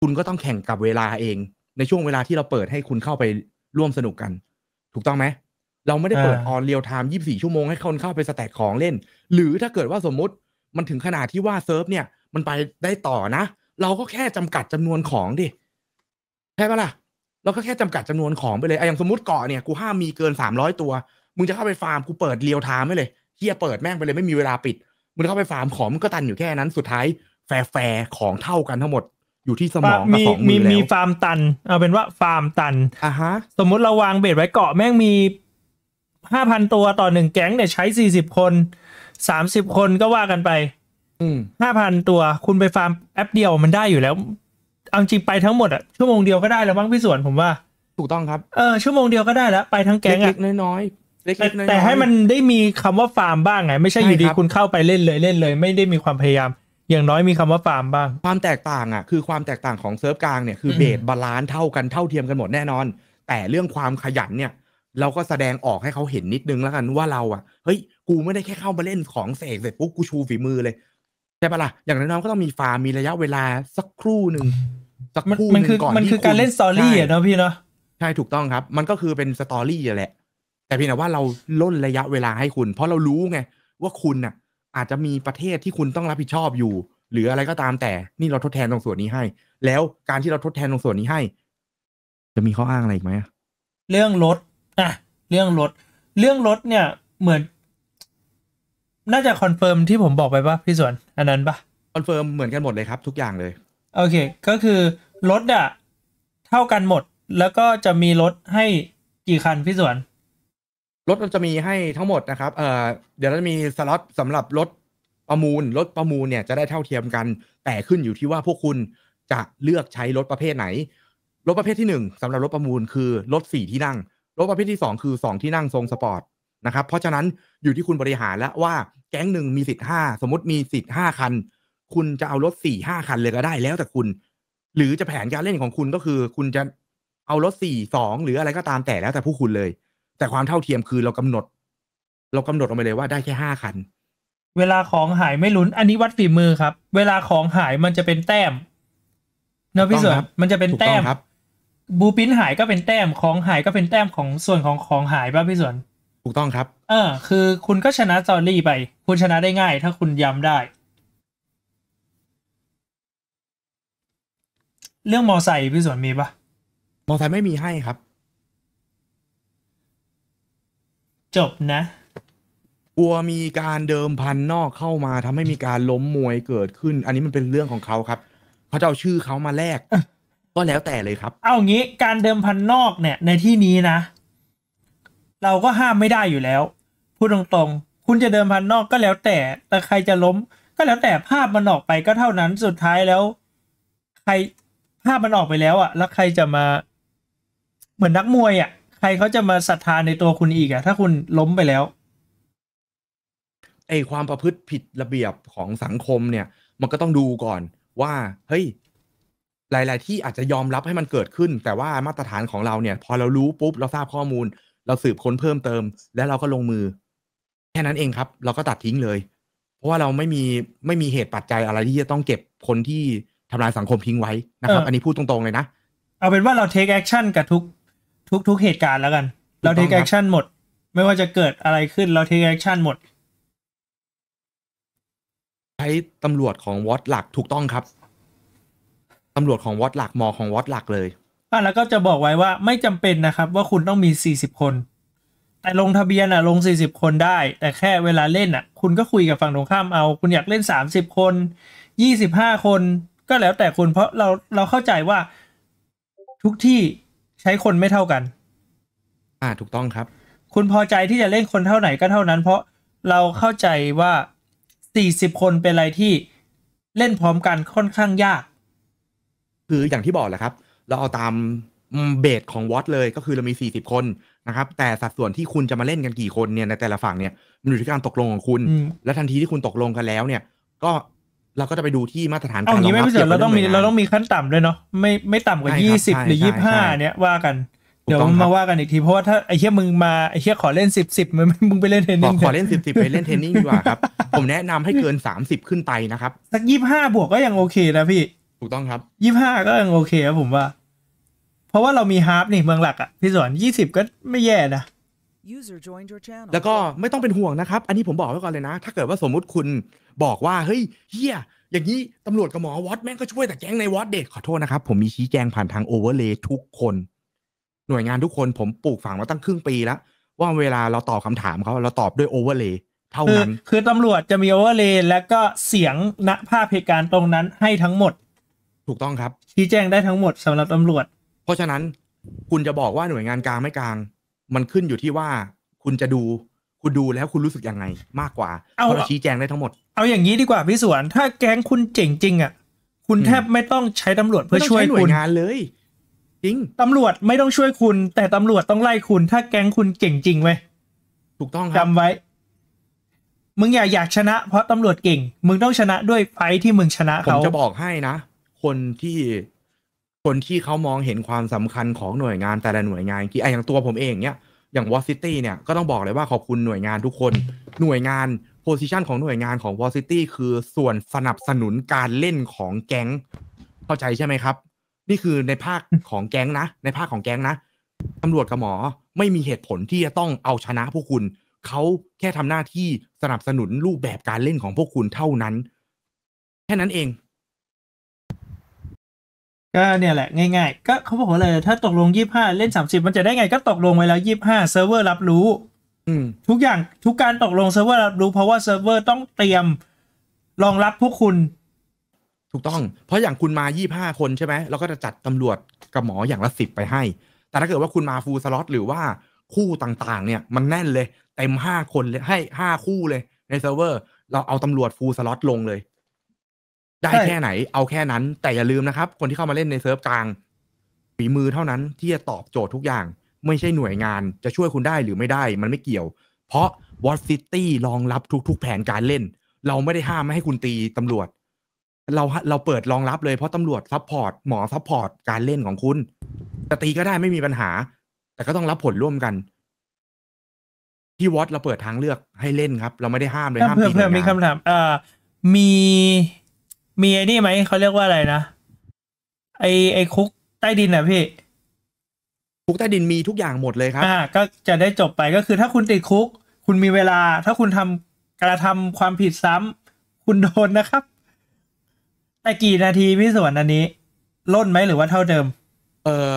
คุณก็ต้องแข่งกับเวลาเอง ในช่วงเวลาที่เราเปิดให้คุณเข้าไปร่วมสนุกกัน ถูกต้องไหม เราไม่ได้เปิดออนเรียลไทม์ยี่สี่ชั่วโมงให้คนเข้าไปสแต็กของเล่น หรือถ้าเกิดว่าสมมุติมันถึงขนาดที่ว่าเซิร์ฟเนี่ย มันไปได้ต่อนะ เราก็แค่จำกัดจำนวนของดิใช่ปะล่ะ เราก็แค่จำกัดจำนวนของไปเลยไอ้อย่างสมมติเกาะเนี่ยกูห้ามมีเกินสามร้อยตัวมึงจะเข้าไปฟาร์มกูเปิดเรียลไทม์ไม่เลยเฮียเปิดแม่งไปเลยไม่มีเวลาปิดมึงเข้าไปฟาร์มของมึงก็ตันอยู่แค่นั้น สุดท้ายแฟร์แฟร์ของเท่ากันทั้งหมดอยู่ที่สมองกับสองมือแล้วมี มีฟาร์มตันเอาเป็นว่าฟาร์มตันอ่ะฮะ สมมติเราวางเบ็ดไว้เกาะแม่งมีห้าพันตัวต่อหนึ่งแก๊งเนี่ยใช้สี่สิบคนสามสิบคนก็ว่ากันไปห้าพันตัวคุณไปฟาร์มแอปเดียวมันได้อยู่แล้ว เอาจริงไปทั้งหมดอะชั่วโมงเดียวก็ได้แล้วบ้างพี่สวนผมว่า ถูกต้องครับ เออชั่วโมงเดียวก็ได้แล้วไปทั้งแก๊งอะเล็กน้อยแต่ให้มันได้มีคำว่าฟาร์มบ้างไงไม่ใช่อยู่ดีคุณเข้าไปเล่นเลยเล่นเลย ไม่ได้มีความพยายามอย่างน้อยมีคำว่าฟาร์มบ้างความแตกต่างอ่ะ คือความแตกต่างของเซิร์ฟกลางเนี่ยคือเบสบาลานซ์เท่ากันเท่าเทียมกันหมดแน่นอน แต่เรื่องความขยันเนี่ย เราก็แสดงออกให้เขาเห็นนิดนึงแล้วกันว่าเราอ่ะเฮ้ยกูไม่ได้แค่เข้ามาเล่นของเสกเสร็จปุ๊บกูชู ฝีมือเลย ใช่ปะล่ะอย่างน้อยๆก็ต้องมีฟาร์มมีระยะเวลาสักครู่หนึ่งสักครู่หนึ่งก่อนคี่มันคือการเล่นสตอรี่อ่ะเนาะพี่เนาะใช่ถูกต้องครับ มันก็คือเป็นสตอรี่แหละ แต่พี่นะว่าเราล่นระยะเวลาให้คุณ เพราะเรารู้ไงว่าคุณอ่ะอาจจะมีประเทศที่คุณต้องรับผิดชอบอยู่ หรืออะไรก็ตามแต่ นี่เราทดแทนตรงส่วนนี้ให้ แล้วการที่เราทดแทน ตรงส่วนนี้ให้ จะมีข้ออ้างอะไรอีกไหม เรื่องรถอ่ะเรื่องรถ เรื่องรถเนี่ยเหมือน น่าจะคอนเฟิร์มที่ผมบอกไปปะพี่สวนอันนั้นปะคอนเฟิร์มเหมือนกันหมดเลยครับทุกอย่างเลย โอเคก็คือรถอะเท่ากันหมดแล้วก็จะมีรถให้กี่คันพี่สวนรถเราจะมีให้ทั้งหมดนะครับเอ่อเดี๋ยวเราจะมีสล็อตสำหรับรถประมูลรถประมูลเนี่ยจะได้เท่าเทียมกัน แต่ขึ้นอยู่ที่ว่าพวกคุณจะเลือกใช้รถประเภทไหนรถประเภทที่ 1 สำหรับรถประมูลคือรถ4ที่นั่งรถประเภทที่ 2 คือ2ที่นั่งทรงสปอร์ตนะครับ เพราะฉะนั้นอยู่ที่คุณบริหารแล้วว่าแก๊งหนึ่งมีสิทธิ์ห้าสมมติมีสิทธิ์ห้าคัน คุณจะเอารถสี่ห้าคันเลยก็ได้แล้วแต่คุณหรือจะแผนการเล่นของคุณก็คือ คุณจะเอารถสี่สองหรืออะไรก็ตามแต่แล้วแต่ผู้คุณเลยแต่ความเท่าเทียมคือเรากำหนด เรากำหนดอกไปเลยว่าได้แค่ห้าคัน เวลาของหายไม่ลุ้นอันนี้วัดฝีมือครับ เวลาของหายมันจะเป็นแต้มเนาะพี่เสือมันจะเป็นแต้มครับ บูปินหายก็เป็นแต้มของหายก็เป็นแต้มของส่วนของของหายป่ะพี่สวน ถูกต้องครับ เออ คือคุณก็ชนะจอรี่ไปคุณชนะได้ง่าย ถ้าคุณย้ำได้ เรื่องมอไซค์พี่สวนมีปะมอไซค์ไม่มีให้ครับจบนะกลัวมีการเดิมพันนอกเข้ามาทำให้มีการล้มมวยเกิดขึ้น อันนี้มันเป็นเรื่องของเขาครับเขาจะเอาชื่อเขามาแลกก็แล้วแต่เลยครับ เอางี้การเดิมพันนอกเนี่ย ในที่นี้นะ เราก็ห้ามไม่ได้อยู่แล้ว พูดตรงๆ คุณจะเดิมพันนอกก็แล้ว แต่ แต่ใครจะล้ม ก็แล้วแต่ ภาพมันออกไปก็เท่านั้น สุดท้ายแล้ว ใครภาพมันออกไปแล้วอะแล้วใครจะมา เหมือนนักมวยอะใครเขาจะมาศรัทธาในตัวคุณอีกอะ ถ้าคุณล้มไปแล้วไอความประพฤติผิดระเบียบของสังคมเนี่ย มันก็ต้องดูก่อนว่าเฮ้ยหลายๆ ที่อาจจะยอมรับให้มันเกิดขึ้น แต่ว่ามาตรฐานของเราเนี่ย พอเรารู้ปุ๊บ เราทราบข้อมูล เราสืบค้นเพิ่มเติม แล้วเราก็ลงมือ แค่นั้นเองครับ เราก็ตัดทิ้งเลย เพราะว่าเราไม่มีไม่มีเหตุปัจจัย อะไรที่จะต้องเก็บคนที่ทำลายสังคมทิ้งไว้นะครับ อันนี้พูดตรงๆเลยนะเอาเป็นว่าเราเทคแอคชั่นกับทุกทุกทุกเหตุการณ์แล้วกัน เราเทคแอคชั่นหมด ไม่ว่าจะเกิดอะไรขึ้นเราเทคแอคชั่นหมด ใช้ตำรวจของวอตหลักถูกต้องครับตำรวจของวอตหลักมอของวอตหลักเลยอ่ะแล้วก็จะบอกไว้ว่าไม่จำเป็นนะครับว่าคุณต้องมีสี่สิบคน แต่ลงทะเบียนอ่ะลงสี่สิบคนได้ แต่แค่เวลาเล่นอ่ะ คุณก็คุยกับฝั่งตรงข้ามเอา คุณอยากเล่นสามสิบคนยี่สิบห้าคน ก็แล้วแต่คุณเพราะเราเราเข้าใจว่าทุกที่ใช้คนไม่เท่ากัน อ่าถูกต้องครับ คุณพอใจที่จะเล่นคนเท่าไหนก็เท่านั้นเพราะเราเข้าใจว่าสี่สิบคนเป็นอะไรที่เล่นพร้อมกันค่อนข้างยาก คืออย่างที่บอกแหละครับ เราเอาตามเบสของวอตเลยก็คือเรามี 40 คนนะครับ แต่สัดส่วนที่คุณจะมาเล่นกันกี่คนเนี่ยในแต่ละฝั่งเนี่ยมันอยู่ที่การตกลงของคุณ และทันทีที่คุณตกลงกันแล้วเนี่ยก็เราก็จะไปดูที่มาตรฐานการรองรับเรา่้องมีเราต้องมีเราต้องมีขั้นต่ำด้วยเนาะไม่ไม่ต่ำกว่ายี่สิบหรือยี่ห้าเนี้ยว่ากัน เดี๋ยวมาว่ากันอีกที เพราะว่าถ้าไอ้เฮี่ยมึงมาไอ้เฮี่ยขอเล่นสิบสิบมึงมึงไปเล่นเทนนิสขอเล่นสิบสิบไปเล่นเทนนิสดีกว่าครับ ผมแนะนำให้เกินสามสิบขึ้นไปนะครับสักยี่ห้าบวกก็ยังโอเคนะพี่ ถูกต้องครับยี่ห้าก็ยังโอเคครับผมว่า เพราะว่าเรามีฮาร์ปนี่เมืองหลักอ่ะพี่สอนยี่สิบก็ไม่แย่นะแล้วก็ไม่ต้องเป็นห่วงนะครับ อันนี้ผมบอกไว้ก่อนเลยนะ ถ้าเกิดว่าสมมุติคุณบอกว่า เฮ้ยเฮียอย่างนี้ ตำรวจกับหมอ วอตแม่งก็ช่วยแต่แก๊งในวอตเด็ดขอโทษนะครับ ผมมีชี้แจงผ่านทางโอเวอร์เลย์ทุกคน หน่วยงานทุกคน ผมปลูกฝังมาตั้งครึ่งปีแล้ว ว่าเวลาเราตอบคาถามเขา เราตอบด้วยโอเวอร์เลย์เท่านั้น คือตำรวจจะมีโอเวอร์เลย์แล้วก็เสียงณภาพเหตุการณ์ตรงนั้นให้ทั้งหมด ถูกต้องครับ ชี้แจงได้ทั้งหมดสำหรับตำรวจ เพราะฉะนั้นคุณจะบอกว่าหน่วยงานกลางไม่กลางมันขึ้นอยู่ที่ว่าคุณจะดูคุณดูแล้วคุณรู้สึกยังไง มากกว่าเราเราชี้แจงได้ทั้งหมดเอาอย่างนี้ดีกว่าพี่สวนถ้าแก๊งคุณเจ๋งจริงอ่ะ คุณแทบไม่ต้องใช้ตำรวจ เพื่อช่วยคุณงานเลยจริงตำรวจไม่ต้องช่วยคุณ แต่ตำรวจต้องไล่คุณ ถ้าแก๊งคุณเก่งจริงไว้ถูกต้องครับจำไว้ มึงอย่าอยากชนะ เพราะตำรวจเก่งมึงต้องชนะ ด้วยไฟที่มึงชนะ เขาผมจะบอกให้นะ คนที่คนที่เขามองเห็นความสำคัญของหน่วยงานแต่ละหน่วยงานกี่ไอย่างตัวผมเองเนี้ย อย่างวอซิตี้เนี่ยก็ต้องบอกเลยว่าขอบคุณหน่วยงานทุกคน หน่วยงานโพซิชันของหน่วยงานของวอซิตี้คือส่วนสนับสนุนการเล่นของแก๊งเข้าใจใช่ไหมครับ นี่คือในภาคของแก๊งนะในภาคของแก๊งนะตำรวจกับหมอไม่มีเหตุผลที่จะต้องเอาชนะพวกคุณเขาแค่ทำหน้าที่สนับสนุนรูปแบบการเล่นของพวกคุณเท่านั้น แค่นั้นเองก็เนี่ยแหละง่ายๆ ก็เขาบอกเลยถ้าตกลงยี่ห้าเล่นสามสิบมันจะได้ไงก็ตกลงไว้แล้วยี่ห้าเซิร์ฟเวอร์รับรู้ ทุกอย่างทุกการตกลงเซิร์ฟเวอร์รับรู้เพราะว่าเซิร์ฟเวอร์ต้องเตรียมรองรับพวกคุณ ถูกต้อง เพราะอย่างคุณมายี่ห้าคนใช่ไหมเราก็จะจัดตำรวจกับหมออย่างละสิบไปให้ แต่ถ้าเกิดว่าคุณมาฟูลสล็อตหรือว่าคู่ต่างๆ เนี่ยมันแน่นเลยเต็มห้าคนเลยให้ห้าคู่เลย ในเซิร์ฟเวอร์เราเอาตำรวจฟูลสล็อตลงเลยได้แค่ไหนเอาแค่นั้น แต่อย่าลืมนะครับ คนที่เข้ามาเล่นในเซิร์ฟกลางฝีมือเท่านั้นที่จะตอบโจทย์ทุกอย่าง ไม่ใช่หน่วยงาน จะช่วยคุณได้หรือไม่ได้ มันไม่เกี่ยว เพราะวอตซิตี้รองรับทุกๆ แผนการเล่น เราไม่ได้ห้ามไม่ให้คุณตีตำรวจ เราเราเปิดรองรับเลยเพราะตำรวจซัพพอร์ต หมอซัพพอร์ตการเล่นของคุณจะตีก็ได้ไม่มีปัญหา แต่ก็ต้องรับผลร่วมกัน ที่วอตเราเปิดทางเลือกให้เล่นครับ เราไม่ได้ห้ามเลยห้ามตีเพื่อมีคำถามเอ่อมีมีไอ้นี่ไหมเขาเรียกว่าอะไรนะไอไอคุกใต้ดินอ่ะพี่คุกใต้ดินมีทุกอย่างหมดเลยครับอ่าก็จะได้จบไปก็คือถ้าคุณติดคุก คุณมีเวลาถ้าคุณทำกระทำความผิดซ้ำ คุณโดนนะครับแต่กี่นาทีพี่สวนอันนี้ล่นไหมหรือว่าเท่าเดิม เออ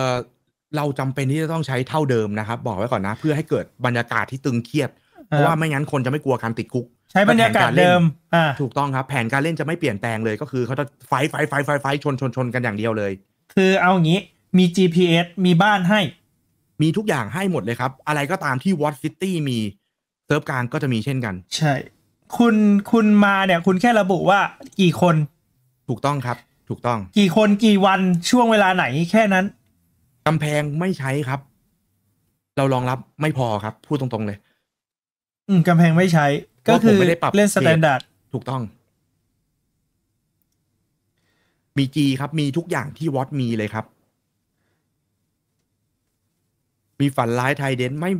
เราจำเป็นที่จะต้องใช้เท่าเดิมนะครับบอกไว้ก่อนนะ เพื่อให้เกิดบรรยากาศที่ตึงเครียดเพราะว่าไม่งั้นคนจะไม่กลัวการติดคุกใช้บรรยากาศเดิมอ่า ถูกต้องครับแผนการเล่นจะไม่เปลี่ยนแปลงเลย ก็คือเขาจะไฟไฟไฟไฟไฟชนชนชนกันอย่างเดียวเลย คือเอางี้มี GPS มีบ้านให้ มีทุกอย่างให้หมดเลยครับ อะไรก็ตามที่วอตซิตี้มี เซิร์ฟกลางก็จะมีเช่นกัน ใช่ คุณคุณมาเนี่ย คุณแค่ระบุว่ากี่คนถูกต้องครับ ถูกต้อง กี่คนกี่วันช่วงเวลาไหนแค่นั้นกำแพงไม่ใช้ครับ เรารองรับไม่พอครับพูดตรงๆเลย อืมกำแพงไม่ใช้ก็คือไม่ได้ปรับเล่นสแตนดาร์ดถูกต้องมีจีครับ มีทุกอย่างที่วอตมีเลยครับ มีฝันร้ายไทยเดนไม่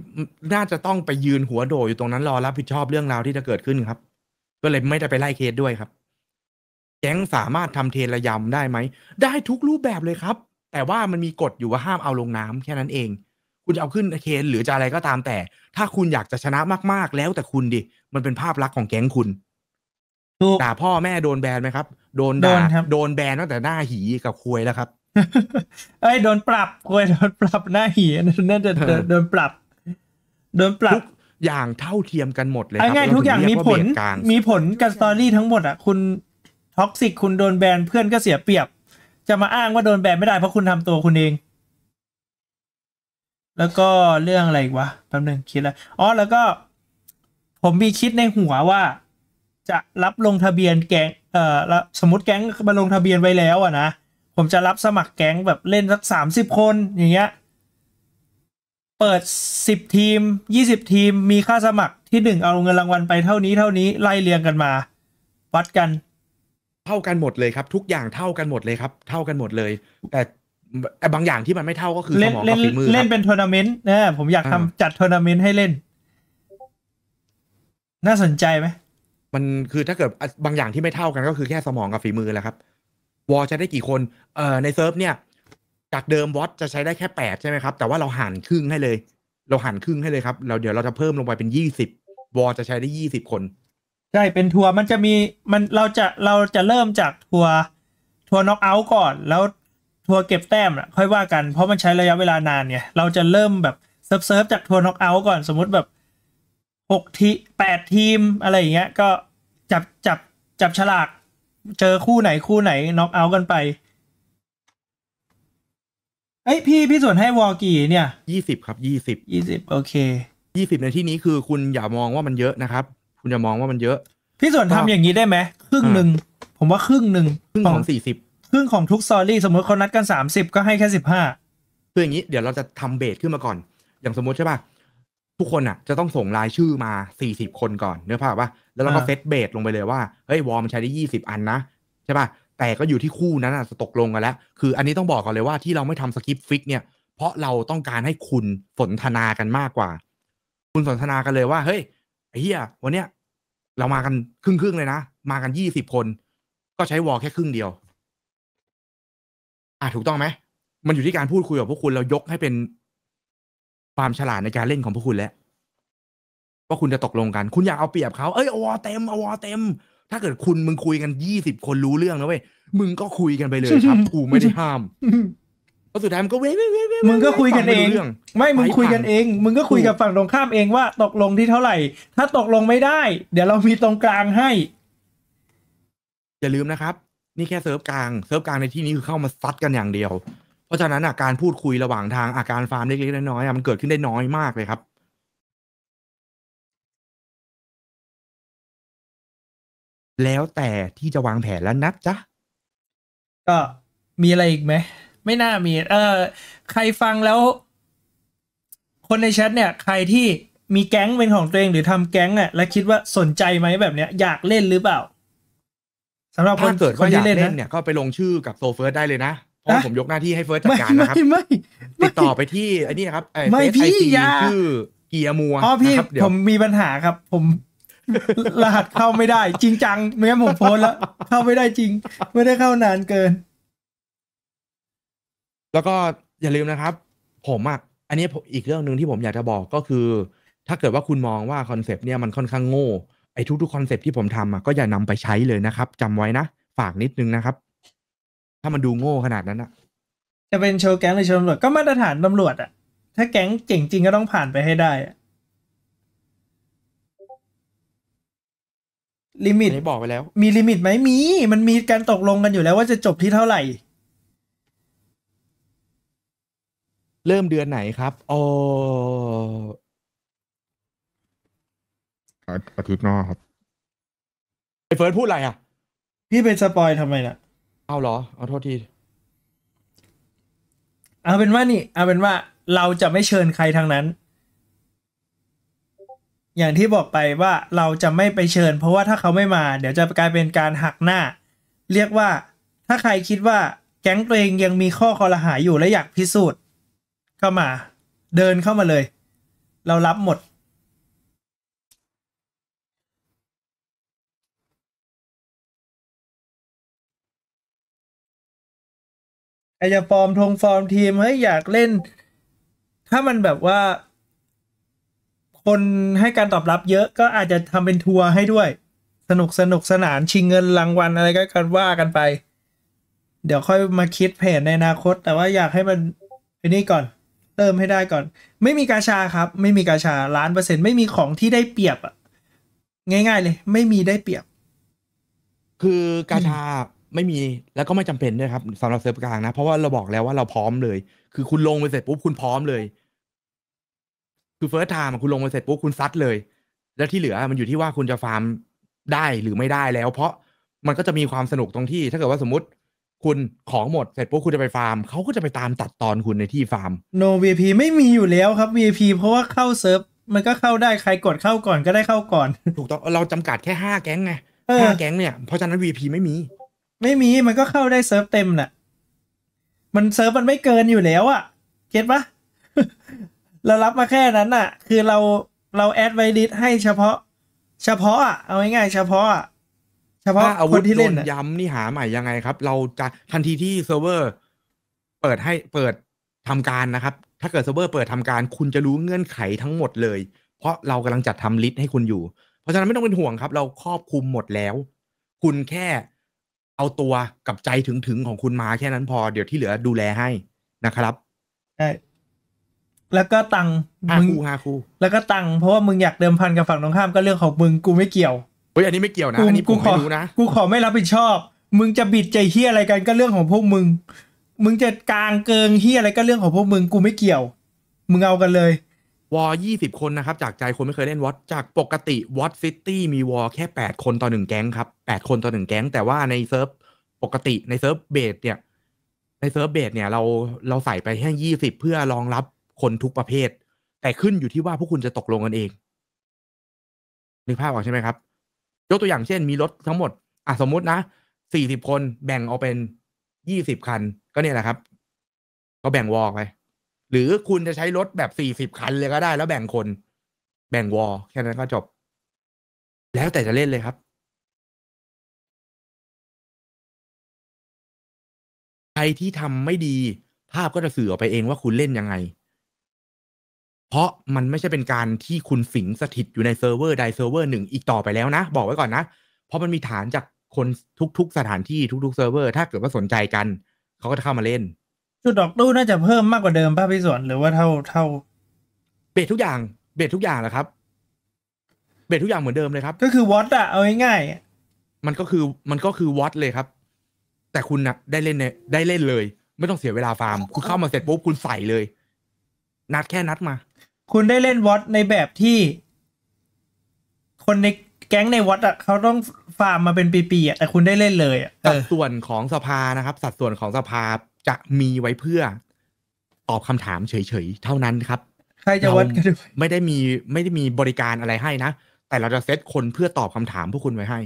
น่าจะต้องไปยืนหัวโดอยู่ตรงนั้นรอรับผิดชอบเรื่องราวที่จะเกิดขึ้นครับ ก็เลยไม่ได้ไปไล่เคสด้วยครับแก๊งสามารถทำเทระยำได้ไหม ได้ทุกรูปแบบเลยครับ แต่ว่ามันมีกฎอยู่ว่าห้ามเอาลงน้ำแค่นั้นเอง คุณจะเอาขึ้นเคสหรือจะอะไรก็ตามแต่ ถ้าคุณอยากจะชนะมากๆแล้วแต่คุณดิมันเป็นภาพลักษณ์ของแก๊งคุณด่าพ่อแม่โดนแบนไหมครับ โดนด่า โดนแบนตั้งแต่หน้าหีกับควยแล้วครับ ไอ้โดนปรับควยโดนปรับหน้าหีนั่นจะโดนปรับ โดนปรับ อย่างเท่าเทียมกันหมดเลยง่ายทุกอย่างมีผล มีผลกับสตอรี่ทั้งหมด อ่ะ คุณท็อกซิกคุณโดนแบนเพื่อนก็เสียเปรียบ จะมาอ้างว่าโดนแบนไม่ได้เพราะคุณทำตัวคุณเอง แล้วก็เรื่องอะไรวะแป๊บนึงคิดแล้วอ๋อ แล้วก็ผมมีคิดในหัวว่าจะรับลงทะเบียนแก๊งเอ่อสมมติแก๊งมาลงทะเบียนไว้แล้วอ่ะนะผมจะรับสมัครแก๊งแบบเล่นสักสามสิบคนอย่างเงี้ยเปิดสิบทีมยี่สิบทีมมีค่าสมัครที่หนึ่งเอาเงินรางวัลไปเท่านี้เท่านี้ไล่เรียงกันมา วัดกันเท่ากันหมดเลยครับ ทุกอย่างเท่ากันหมดเลยครับ เท่ากันหมดเลย แต่แต่บางอย่างที่มันไม่เท่าก็คือสมองกับฝีมือเล่นเป็นทัวร์นาเมนต์นะผมอยากทำจัดทัวร์นาเมนต์ให้เล่นน่าสนใจไหม มันคือถ้าเกิดบางอย่างที่ไม่เท่ากันก็คือแค่สมองกับฝีมือแหละครับ วอลจะได้กี่คน เอ่อ ในเซิร์ฟเนี่ย จากเดิมวอตจะใช้ได้แค่แปดใช่ไหมครับ แต่ว่าเราหันครึ่งให้เลย เราหันครึ่งให้เลยครับ เราเดี๋ยวเราจะเพิ่มลงไปเป็นยี่สิบวอลจะใช้ได้ยี่สิบคน ใช่ เป็นทัวร์มันจะมีมันเราจะเราจะเริ่มจากทัวร์ทัวร์น็อกเอาท์ก่อน แล้วทัวร์เก็บแต้มอะค่อยว่ากัน เพราะมันใช้ระยะเวลานานเนี่ยเราจะเริ่มแบบเซิร์ฟเซิร์ฟจากทัวร์น็อกเอาท์ก่อน สมมติแบบหกทีแปดทีมอะไรอย่างเงี้ยก็ จับจับจับฉลากเจอคู่ไหนคู่ไหนน็อกเอาท์กันไปเอ้ยพี่พี่ส่วนให้วอลกี่เนี่ยยี่สิบครับยี่สิบยี่สิบโอเคยี่สิบในที่นี้คือคุณอย่ามองว่ามันเยอะนะครับคุณอย่ามองว่ามันเยอะ พี่ส่วนทำอย่างนี้ได้ไหมครึ่งหนึ่งผมว่าครึ่งหนึ่งครึ่งของสี่สิบครึ่งของทุกซอรี่สมมติเขานัดกันสามสิบก็ให้แค่สิบห้าคืออย่างนี้เดี๋ยวเราจะทำเบสขึ้นมาก่อน อย่างสมมติใช่ป่ะทุกคนอ่ะจะต้องส่งรายชื่อมาสี่สิบคนก่อนเนื้อภาพว่าแล้วเราก็เซตเบสลงไปเลยว่าเฮ้ย วอลมันใช้ได้ยี่สิบอันนะใช่ป่ะ แต่ก็อยู่ที่คู่นั้นอ่ะตกลงกันแล้ว คืออันนี้ต้องบอกก่อนเลยว่าที่เราไม่ทำสคริปฟิกเนี่ย เพราะเราต้องการให้คุณสนทนากันมากกว่า คุณสนทนากันเลยว่าเฮ้ย ไอ้เฮียวันเนี้ยเรามากัน ครึ่งครึ่งเลยนะ มากันยี่สิบคน ก็ใช้วอลแค่ครึ่งเดียวอ่ะถูกต้องไหมมันอยู่ที่การพูดคุยกับพวกคุณเรายกให้เป็นความฉลาดในการเล่นของพวกคุณแล้วว่าคุณจะตกลงกันคุณอยากเอาเปรียบเขาเอ้ยอวอเต็มอวอเต็ม ถ้าเกิดคุณมึงคุยกันยี่สิบคนรู้เรื่องนะเว้ยมึงก็คุยกันไปเลย ครับกูไม่ได้ห้ามพอสุดท้ายมันก็เว้ยเว้ยเว้ยมึงก็คุยกันเองไม่มึงคุยกันเอง มึงก็คุยกับฝั่งตรงข้ามเองว่าตกลงที่เท่าไหร่ ถ้าตกลงไม่ได้เดี๋ยวเรามีตรงกลางให้อย่าลืมนะครับ นี่แค่เซิร์ฟกลางเซิร์ฟกลางในที่นี้คือเข้ามาซัดกันอย่างเดียวราะฉะนั้นการพูดคุยระหว่างทางอาการฟาร์มเล็กๆน้อยๆมันเกิดขึ้นได้น้อยมากเลยครับ แล้วแต่ที่จะวางแผนแล้วนัดจ้ะก็มีอะไรอีกไหม ไม่น่ามี เออ ใครฟังแล้ว คนในแชทเนี่ย ใครที่มีแก๊งเป็นของตัวเองหรือทำแก๊งอ่ะแล้วคิดว่าสนใจไหมแบบเนี้ยอยากเล่นหรือเปล่าสำหรับคนเกิดคนที่เล่นเนี่ยก็ไปลงชื่อกับโซเฟิร์สได้เลยนะพราะผมยกหน้าที่ให้เฟิร์สจัดการนะครับไม่ไติดต่อไปที่ ไอ้นี่ครับไม่พี่ยาชื่อเกียร์มัวอ๋อพี่ผมมีปัญหาครับ ผมรหัสเข้าไม่ได้จริงจังไม่งั้นผมโพสแล้ว เข้าไม่ได้จริงไม่ได้เข้านานเกิน แล้วก็อย่าลืมนะครับ ผมอ่ะ อันนี้อีกเรื่องหนึ่งที่ผมอยากจะบอกก็คือถ้าเกิดว่าคุณมองว่าคอนเซปต์เนี่ย มันค่อนข้างโง่ไอ้ทุกๆคอนเซปต์ที่ผมทำอ่ะก็อย่านำไปใช้เลยนะครับจำไว้นะฝากนิดนึงนะครับถ้ามันดูโง่ขนาดนั้นอะจะเป็นโชว์แก๊งหรือโชว์ตำรวจก็มาตรฐานตำรวจอะ ถ้าแก๊งเจ๋งจริงก็ต้องผ่านไปให้ได้อะลิมิตได้บอกไปแล้ว มีลิมิตไหมมี มันมีการตกลงกันอยู่แล้วว่าจะจบที่เท่าไหร่ เริ่มเดือนไหนครับโออาทิตย์หน้าครับ ไอเฟิร์สพูดอะไรอ่ะ พี่เป็นสปอยทำไมล่ะเอาเหรอเอาโทษทีเอาเป็นว่านี่เอาเป็นว่าเราจะไม่เชิญใครทางนั้น อย่างที่บอกไปว่าเราจะไม่ไปเชิญ เพราะว่าถ้าเขาไม่มาเดี๋ยวจะกลายเป็นการหักหน้า เรียกว่าถ้าใครคิดว่าแก๊งตัวเองยังมีข้อคอรหาอยู่และอยากพิสูจน์เข้ามาเดินเข้ามาเลย เรารับหมดไอจะฟอร์มทงฟอร์ม ทีมเฮ้ยอยากเล่น ถ้ามันแบบว่า คนให้การตอบรับเยอะก็อาจจะทำเป็นทัวร์ให้ด้วย สนุกสนุกสนานชิงเงินรางวัล อะไร ก็กันว่ากันไป เดี๋ยวค่อยมาคิดแผนในอนาคต แต่ว่าอยากให้มันไป้นี่ก่อนเติมให้ได้ก่อน ไม่มีกาชาครับ ไม่มีกาชาล้านเปอร์เซ็นต์ไม่มีของที่ได้เปรียบอะง่าย ๆ เลย ไม่มีได้เปรียบ คือกาชาไม่มีแล้วก็ไม่จำเป็นด้วยครับสำหรับเซิร์ฟกลางนะ เพราะว่าเราบอกแล้วว่าเราพร้อมเลย คือคุณลงไปเสร็จปุ๊บ คุณพร้อมเลย คือเฟิร์สไทม์คุณลงไปเสร็จปุ๊บคุณซัดเลย แล้วที่เหลือมันอยู่ที่ว่าคุณจะฟาร์มได้หรือไม่ได้แล้ว เพราะมันก็จะมีความสนุกตรงที่ ถ้าเกิดว่าสมมติ คุณของหมดเสร็จปุ๊บคุณจะไปฟาร์มเขาก็จะไปตามตัดตอนคุณในที่ฟาร์มนว VIP ไม่มีอยู่แล้วครับ VIP เพราะว่าเข้าเซิร์ฟมันก็เข้าได้ใครกดเข้าก่อนก็ได้เข้าก่อนถูกต้องเราจำกัดแค่ห้าแก๊งไงห้าแก๊ง เนี่ยเพราะฉะนั้น VIP ไม่มีไม่มี มันก็เข้าได้เซิร์ฟเต็มน่ะ มันเซิร์ฟมันไม่เกินอยู่แล้วอะเก็ตปะเรารับมาแค่นั้นน่ะ คือเราเราแอดไวลิสให้เฉพาะ เฉพาะอ่ะ เอาง่ายๆเฉพาะอ่ะเฉพาะคาที่เล่นย้ำนี่หาใหม่ยังไงครับ เราจะทันทีที่เซิร์ฟเวอร์เปิดให้เปิดทำการนะครับ ถ้าเกิดเซิร์ฟเวอร์เปิดทำการ คุณจะรู้เงื่อนไขทั้งหมดเลย เพราะเรากำลังจัดทำลิสต์ให้คุณอยู่ เพราะฉะนั้นไม่ต้องเป็นห่วงครับ เราครอบคุมหมดแล้ว คุณแค่เอาตัวกับใจถึงถึงของคุณมา แค่นั้นพอเดี๋ยวที่เหลือดูแลให้นะครับใช่แล้วก็ตังค์ห้าคู่ห้าคู่แล้วก็ตังค์เพราะว่ามึงอยากเดิมพันกับฝั่งตรงข้ามก็เรื่องของมึงกูไม่เกี่ยว เฮ้ยอันนี้ไม่เกี่ยวนะอันนี้กูขอรู้นะ กูขอไม่รับผิดชอบ มึงจะบิดใจเฮียอะไรกันก็เรื่องของพวกมึง มึงจะกลางเกิงเฮียอะไรก็เรื่องของพวกมึง กูไม่เกี่ยว มึงเอากันเลยวอยี่สิบคนนะครับ จากใจคนไม่เคย เล่น วอตจากปกติ วอตซิตี้มี วอแค่แปดคนต่อหนึ่งแก๊งครับแปดคน ต่อหนึ่งแก๊งแต่ว่าใน เซิร์ฟ ปกติใน เซิร์ฟเบสเนี่ยในเซิร์ฟเบสเนี่ย เรา เราใส่ไปแค่ยี่สิบเพื่อรองรับคนทุกประเภท แต่ขึ้นอยู่ที่ว่า พวก คุณจะตกลงกันเอง นึกภาพ ออก ใช่ไหมครับยกตัวอย่างเช่นมีรถทั้งหมดอ่ะสมมตินะสี่สิบคนแบ่งเอาเป็นยี่สิบคัน ก็เนี่ยแหละครับ ก็แบ่งวอลไปหรือคุณจะใช้รถแบบสี่สิบคันเลยก็ได้ แล้วแบ่งคน แบ่งวอลแค่นั้นก็จบ แล้วแต่จะเล่นเลยครับ ใครที่ทำไม่ดี ภาพก็จะสื่อออกไปเองว่าคุณเล่นยังไง เพราะมันไม่ใช่เป็นการที่คุณสิงสถิตอยู่ในเซิร์ฟเวอร์ใดเซิร์ฟเวอร์หนึ่งอีกต่อไปแล้วนะ บอกไว้ก่อนนะ เพราะมันมีฐานจากคนทุก ๆ สถานที่ทุกๆเซิร์ฟเวอร์ถ้าเกิดว่าสนใจกัน เขาก็จะเข้ามาเล่นจุดดอกตู้น่าจะเพิ่มมากกว่าเดิมป่ะพี่สวนหรือว่าเท่าเท่าเบสทุกอย่างเบสทุกอย่างแหละครับเบสทุกอย่างเหมือนเดิมเลยครับ ก็คือวอตอะเอาง่ายๆมันก็คือมันก็คือวอตเลยครับ แต่คุณนะได้เล่นเนี่ยได้เล่นเลย ไม่ต้องเสียเวลาฟาร์มคุณเข้ามาเสร็จปุ๊บคุณใส่เลยนัดแค่นัดมา คุณได้เล่นวอตในแบบที่ คนในแก๊งในวอตอะเขาต้องฟาร์มมาเป็นปีๆอะแต่คุณได้เล่นเลยอะสัดส่วนของสภานะครับ สัดส่วนของสภาจะมีไว้เพื่อ ตอบคำถามเฉยๆ เท่านั้นครับ ใครจะวัดกันไม่ได้มีไม่ได้มีบริการอะไรให้นะ แต่เราจะเซตคนเพื่อตอบคำถามพวกคุณไว้ให้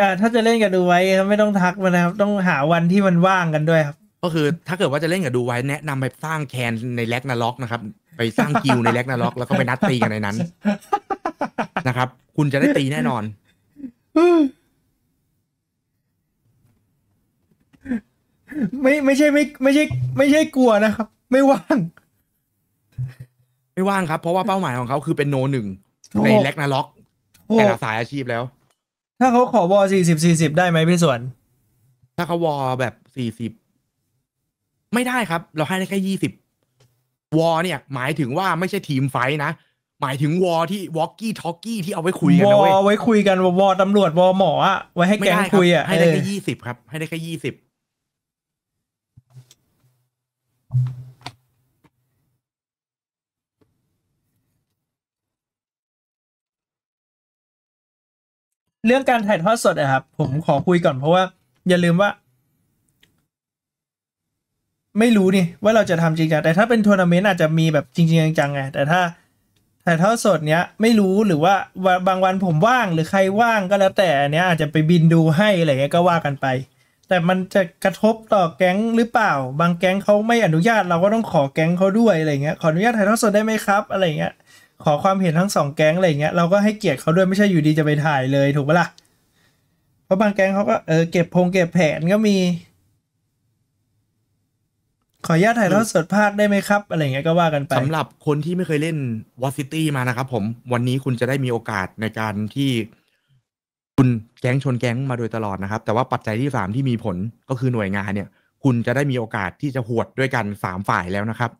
อ่าถ้าจะเล่นกับดูไว้ไม่ต้องทักมานะครับ ต้องหาวันที่มันว่างกันด้วยครับ ก็คือถ้าเกิดว่าจะเล่นกับดูไว้ แนะนำไปสร้างแคนในแลกนาล็อกนะครับ ไปสร้างกิวในแลกนาล็อก แล้วก็ไปนัดตีกันในนั้น นะครับ คุณจะได้ตีแน่นอนไม่ไม่ใช่ไม่ไม่ใช่ไม่ใช่กลัวนะครับ ไม่ว่าง ไม่ว่างครับ เพราะว่าเป้าหมายของเขาคือเป็นโนหนึ่งในแล็กนาล็อกแต่ละสายอาชีพแล้ว ถ้าเขาขอวอสี่สิบสี่สิบได้ไหมพี่ส่วน ถ้าเขาวอแบบสี่สิบไม่ได้ครับ เราให้ได้แค่ยี่สิบวอเนี่ย หมายถึงว่าไม่ใช่ทีมไฟนะ หมายถึงวอที่วอกกี้ทอกกี้ที่เอาไว้คุยกันนะเว้ยวอไว้คุยกันวอตำรวจวอ หมออะไว้ให้แกงคุยอะให้ได้แค่ยี่สิบครับให้ได้แค่ยี่สิบเรื่องการถ่ายทอดสดอะครับผมขอคุยก่อนเพราะว่าอย่าลืมว่า ไม่รู้นี่ว่าเราจะทำจริงจังแต่ถ้าเป็นทัวร์นาเมนต์อาจจะมีแบบจริงๆจังๆไงแต่ถ้าถ่ายทอดสดเนี้ยไม่รู้หรือว่าบางวันผมว่างหรือใครว่างก็แล้วแต่เนี้ยอาจจะไปบินดูให้อะไรเงี้ยก็ว่ากันไปแต่มันจะกระทบต่อแก๊งหรือเปล่า บางแก๊งเขาไม่อนุญาต เราก็ต้องขอแก๊งเขาด้วยอะไรเงี้ยขออนุญาตถ่ายทอดสดได้ไหมครับ อะไรเงี้ยขอความเห็นทั้งสองแก๊งอะไรเงี้ยเราก็ให้เกียรติเขาด้วยไม่ใช่อยู่ดีจะไปถ่ายเลยถูกปะละ่ะเพราะบางแก๊งเขาก็เออเก็บพงเก็บแผนก็มี ขออนุญาตถ่ายทอดสดภาคได้ไหมครับ อะไรเงี้ยก็ว่ากันไปสำหรับคนที่ไม่เคยเล่นวอซิตี้มานะครับผม วันนี้คุณจะได้มีโอกาสในการทีุ่ณแก๊งชนแก๊งมาโดยตลอดนะครับ แต่ว่าปัจจัยที่3ที่มีผลก็คือหน่วยงานเนี่ย คุณจะได้มีโอกาสที่จะหวดด้วยกัน 3 ฝ่ายแล้วนะครับ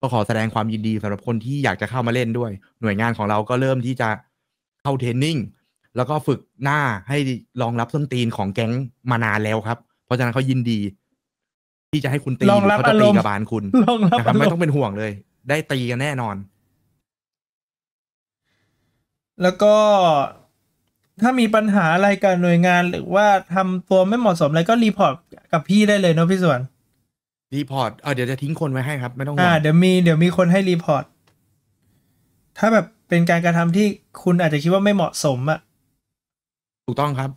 ก็ขอแสดงความยินดีสำหรับคนที่อยากจะเข้ามาเล่นด้วยหน่วยงานของเราก็เริ่มที่จะเข้าเทรนนิ่งแล้วก็ฝึกหน้าให้รองรับส้นตีนของแก๊งมานานแล้วครับ เพราะฉะนั้นเขายินดี ที่จะให้คุณตีเขาจะตีกับบานคุณนะครับไม่ต้องเป็นห่วงเลย ได้ตีกันแน่นอน แล้วก็ถ้ามีปัญหาอะไรกับหน่วยงานหรือว่าทำตัวไม่เหมาะสมอะไรก็รีพอร์ตกับพี่ได้เลยเนาะพี่ส่วนรีพอร์ตเออเดี๋ยวจะทิ้งคนไว้ให้ครับ ไม่ต้องห่วงอ่าเดี๋ยวมีเดี๋ยวมีคนให้รีพอร์ตถ้าแบบเป็นการกระทำที่คุณอาจจะคิดว่าไม่เหมาะสมอะถูกต้องครับ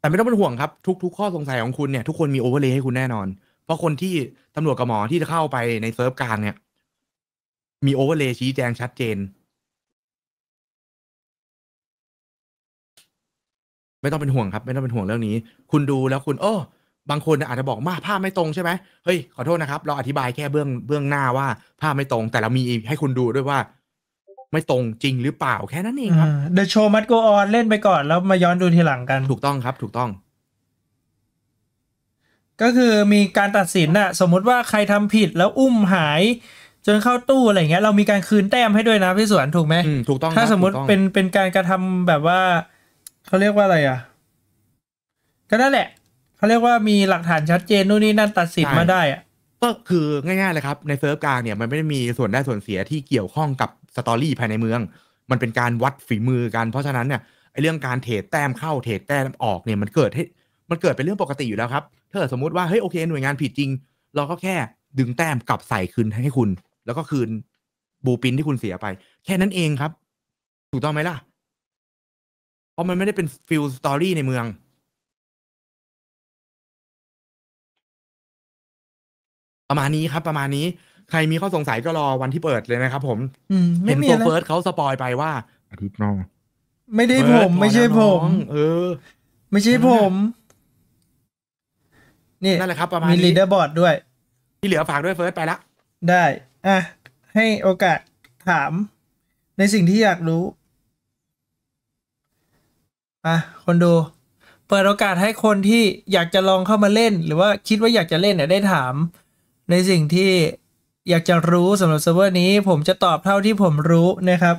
แต่ไม่ต้องเป็นห่วงครับทุกๆข้อสงสัยของคุณเนี่ย ทุกคนมีโอเวอร์เลย์ให้คุณแน่นอน เพราะคนที่ตำรวจกับหมอที่จะเข้าไปในเซิร์ฟกลางเนี่ย มีโอเวอร์เลย์ชี้แจงชัดเจนไม่ต้องเป็นห่วงครับ ไม่ต้องเป็นห่วงเรื่องนี้ คุณดูแล้วคุณโอ้บางคนอาจจะบอกมาภาพไม่ตรงใช่ไหมเฮ้ยขอโทษนะครับ เราอธิบายแค่เบื้องเบื้องหน้าว่า ภาพไม่ตรงแต่เรามีให้คุณดูด้วยว่า ไม่ตรงจริงหรือเปล่าแค่นั้นเองครับเดอะโชว์มัดโกออนเล่นไปก่อนแล้วมาย้อนดูทีหลังกันถูกต้องครับ ถูกต้อง ก็คือมีการตัดสินน่ะสมมติว่าใครทำผิดแล้วอุ้มหาย จนเข้าตู้อะไรเงี้ย เรามีการคืนแต้มให้ด้วยนะพี่สวนถูกไหมถูกต้องถ้าสมมติเป็นเป็นการกระทำแบบว่าเขาเรียกว่าอะไรอ่ะ ก็นั่นแหละ เขาเรียกว่ามีหลักฐานชัดเจนนู่นนี่นั่นตัดสินมาได้อ่ะก็คือง่ายๆเลยครับ ในเซิร์ฟกลางเนี่ยมันไม่ได้มีส่วนได้ส่วนเสียที่เกี่ยวข้องกับสตอรี่ภายในเมือง มันเป็นการวัดฝีมือกันเพราะฉะนั้นเนี่ยไอ้เรื่องการเทรดแต้มเข้าเทรดแต้มออกเนี่ยมันเกิดให้ มันเกิดเป็นเรื่องปกติอยู่แล้วครับถ้าสมมติว่าเฮ้ยโอเคหน่วยงานผิดจริง เราก็แค่ดึงแต้มกลับใส่คืนให้คุณ แล้วก็คืนบูปินที่คุณเสียไป แค่นั้นเองครับ ถูกต้องไหมล่ะพราะมันไม่ได้เป็นฟิลสตอรี่ในเมือง ประมาณนี้ครับ ประมาณนี้ ใครมีข้อสงสัยก็รอวันที่เปิดเลยนะครับผมเห็นตัวเฟิร์สเขาสปอยไปว่าอาทิตย์นอง ไม่ได้ผม ไม่ใช่ผมเออ ไม่ใช่ผม นี่นั่นแหละครับ ประมาณนี้มีลีดเดอร์บอร์ดด้วย ที่เหลือฝากด้วยเฟิร์สไปละได้ อ่ะ ให้โอกาสถาม ในสิ่งที่อยากรู้มาคนดูเปิดโอกาสให้คนที่อยากจะลองเข้ามาเล่นหรือว่าคิดว่าอยากจะเล่นเนี่ยได้ถาม ในสิ่งที่อยากจะรู้สำหรับเซิร์ฟเวอร์นี้ผมจะตอบเท่าที่ผมรู้นะครับ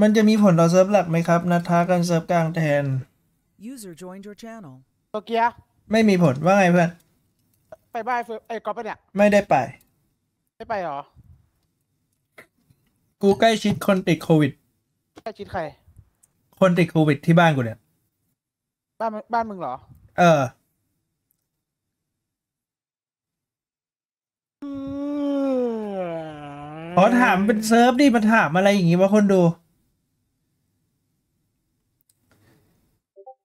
มันจะมีผลต่อเซิร์ฟหลักไหมครับนัทากันเซิร์ฟกลางแทน User joined your channel โอเกีไม่มีผลว่าไงเพื่อนไปบ้านไอ้กอลปฟเนี่ยไม่ได้ไปไม่ไปหรอ กูใกล้ชิดคนติดโควิดใกล้ชิดใคร คนติดโควิด ที่บ้านกูเนี่ย บ้านบ้านมึงเหรอ เออขอถามเป็นเซิร์ฟดิมาถามอะไรอย่างงี้ว่าคนดู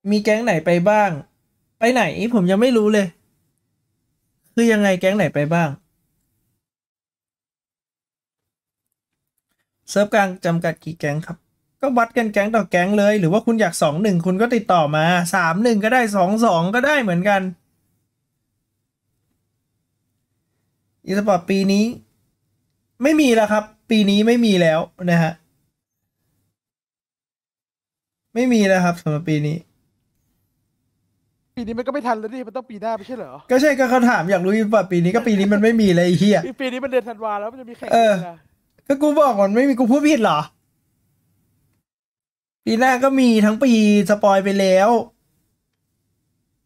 มีแก๊งไหนไปบ้าง ไปไหน ผมยังไม่รู้เลย คือยังไงแก๊งไหนไปบ้างเซิร์ฟกลางจำกัดกี่แก๊งครับ ก็วัดกันแก๊งต่อแก๊งเลย หรือว่าคุณอยากสองหนึ่งคุณก็ติดต่อมาสามหนึ่งก็ได้สองสองก็ได้เหมือนกันอีสปอร์ตปีนี้ ไม่มีแล้วครับ ปีนี้ไม่มีแล้วนะฮะ ไม่มีแล้วครับสำหรับปีนี้ ปีนี้มันก็ไม่ทันแล้วดิมันต้องปีหน้าไม่ใช่เหรอก็ใช่ก็เขาถามอยากรู้ว่าปีนี้ก็ปีนี้มันไม่มีเลยไเฮียปีนี้มันเดือนธันวาแล้วมันจะมีแข่งเออก็กูบอกมันไม่มีกูพูดผิดเหรอปีหน้าก็มีทั้งปีสปอยไปแล้ว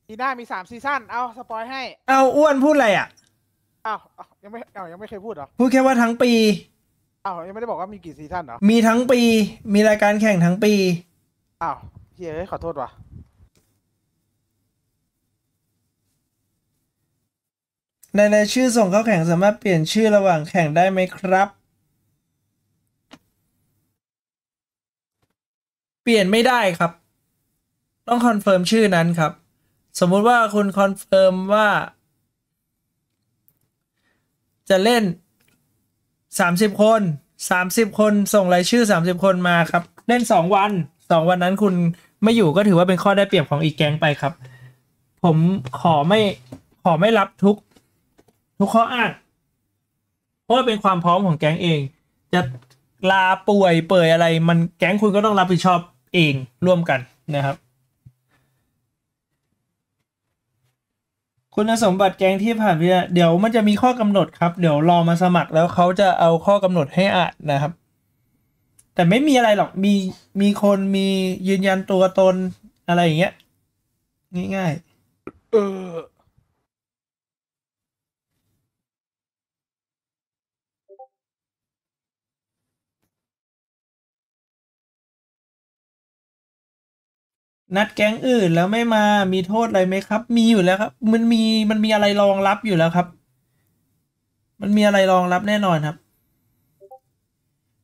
ปีหน้ามีสามซีซั่นเอาสปอยให้ เอาอ้วนพูดอะไรอ่ะอาเอายังไม่เอายังไม่เคยพูดหรอ พูดแค่ว่าทั้งปีเอายังไม่ได้บอกว่ามีกี่ซีซั่นหรอ มีทั้งปีมีรายการแข่งทั้งปีอ้าวเฮีเอ้ยขอโทษว่ะในในชื่อส่งเข้าแข่งสามารถเปลี่ยนชื่อระหว่างแข่งได้ไหมครับเปลี่ยนไม่ได้ครับ ต้องคอนเฟิร์มชื่อนั้นครับสมมุติว่าคุณคอนเฟิร์มว่าจะเล่น 30 คน30คนส่งรายชื่อ 30 คนมาครับ เล่น 2 วัน 2 วันนั้นคุณไม่อยู่ก็ถือว่าเป็นข้อได้เปรียบของอีกแก๊งไปครับ ผมขอไม่ขอไม่รับทุกทุกข้ออ้างเพราะเป็นความพร้อมของแก๊งเอง จะลาป่วยเปื่อยอะไร มันแก๊งคุณก็ต้องรับผิดชอบเอง ร่วมกันนะครับ คุณสมบัติแกงที่ผ่านไปเดี๋ยวมันจะมีข้อกำหนดครับ เดี๋ยวรอมาสมัครแล้วเขาจะเอาข้อกำหนดให้อ่านนะครับ แต่ไม่มีอะไรหรอก มี มีคนมียืนยันตัวตนอะไรอย่างเงี้ยง่ายๆ เออนัดแก๊งอื่นแล้วไม่มามีโทษอะไรไหมครับ มีอยู่แล้วครับ มันมี มันมีอะไรรองรับอยู่แล้วครับ มันมีอะไรรองรับแน่นอนครับ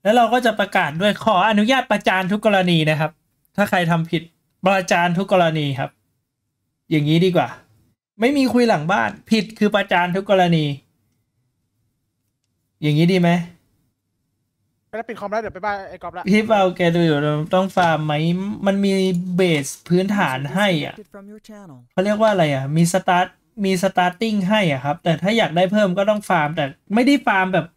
แล้วเราก็จะประกาศด้วยขออนุญาตประจานทุกกรณีนะครับ ถ้าใครทำผิดประจานทุกกรณีครับ อย่างนี้ดีกว่า ไม่มีคุยหลังบ้าน ผิดคือประจานทุกกรณี อย่างนี้ดีไหมไม่ได้ปิดคอมแล้วเดี๋ยวไปบ้านไอ้กอล์ฟละพี่เปาแกดูอยู่ต้องฟาร์มไหมมันมีเบสพื้นฐานให้อ่ะเขาเรียกว่าอะไรอ่ะมีสตาร์ทมีสตาร์ติ้งให้อ่ะครับแต่ถ้าอยากได้เพิ่มก็ต้องฟาร์ม แต่ไม่ได้ฟาร์มแบบ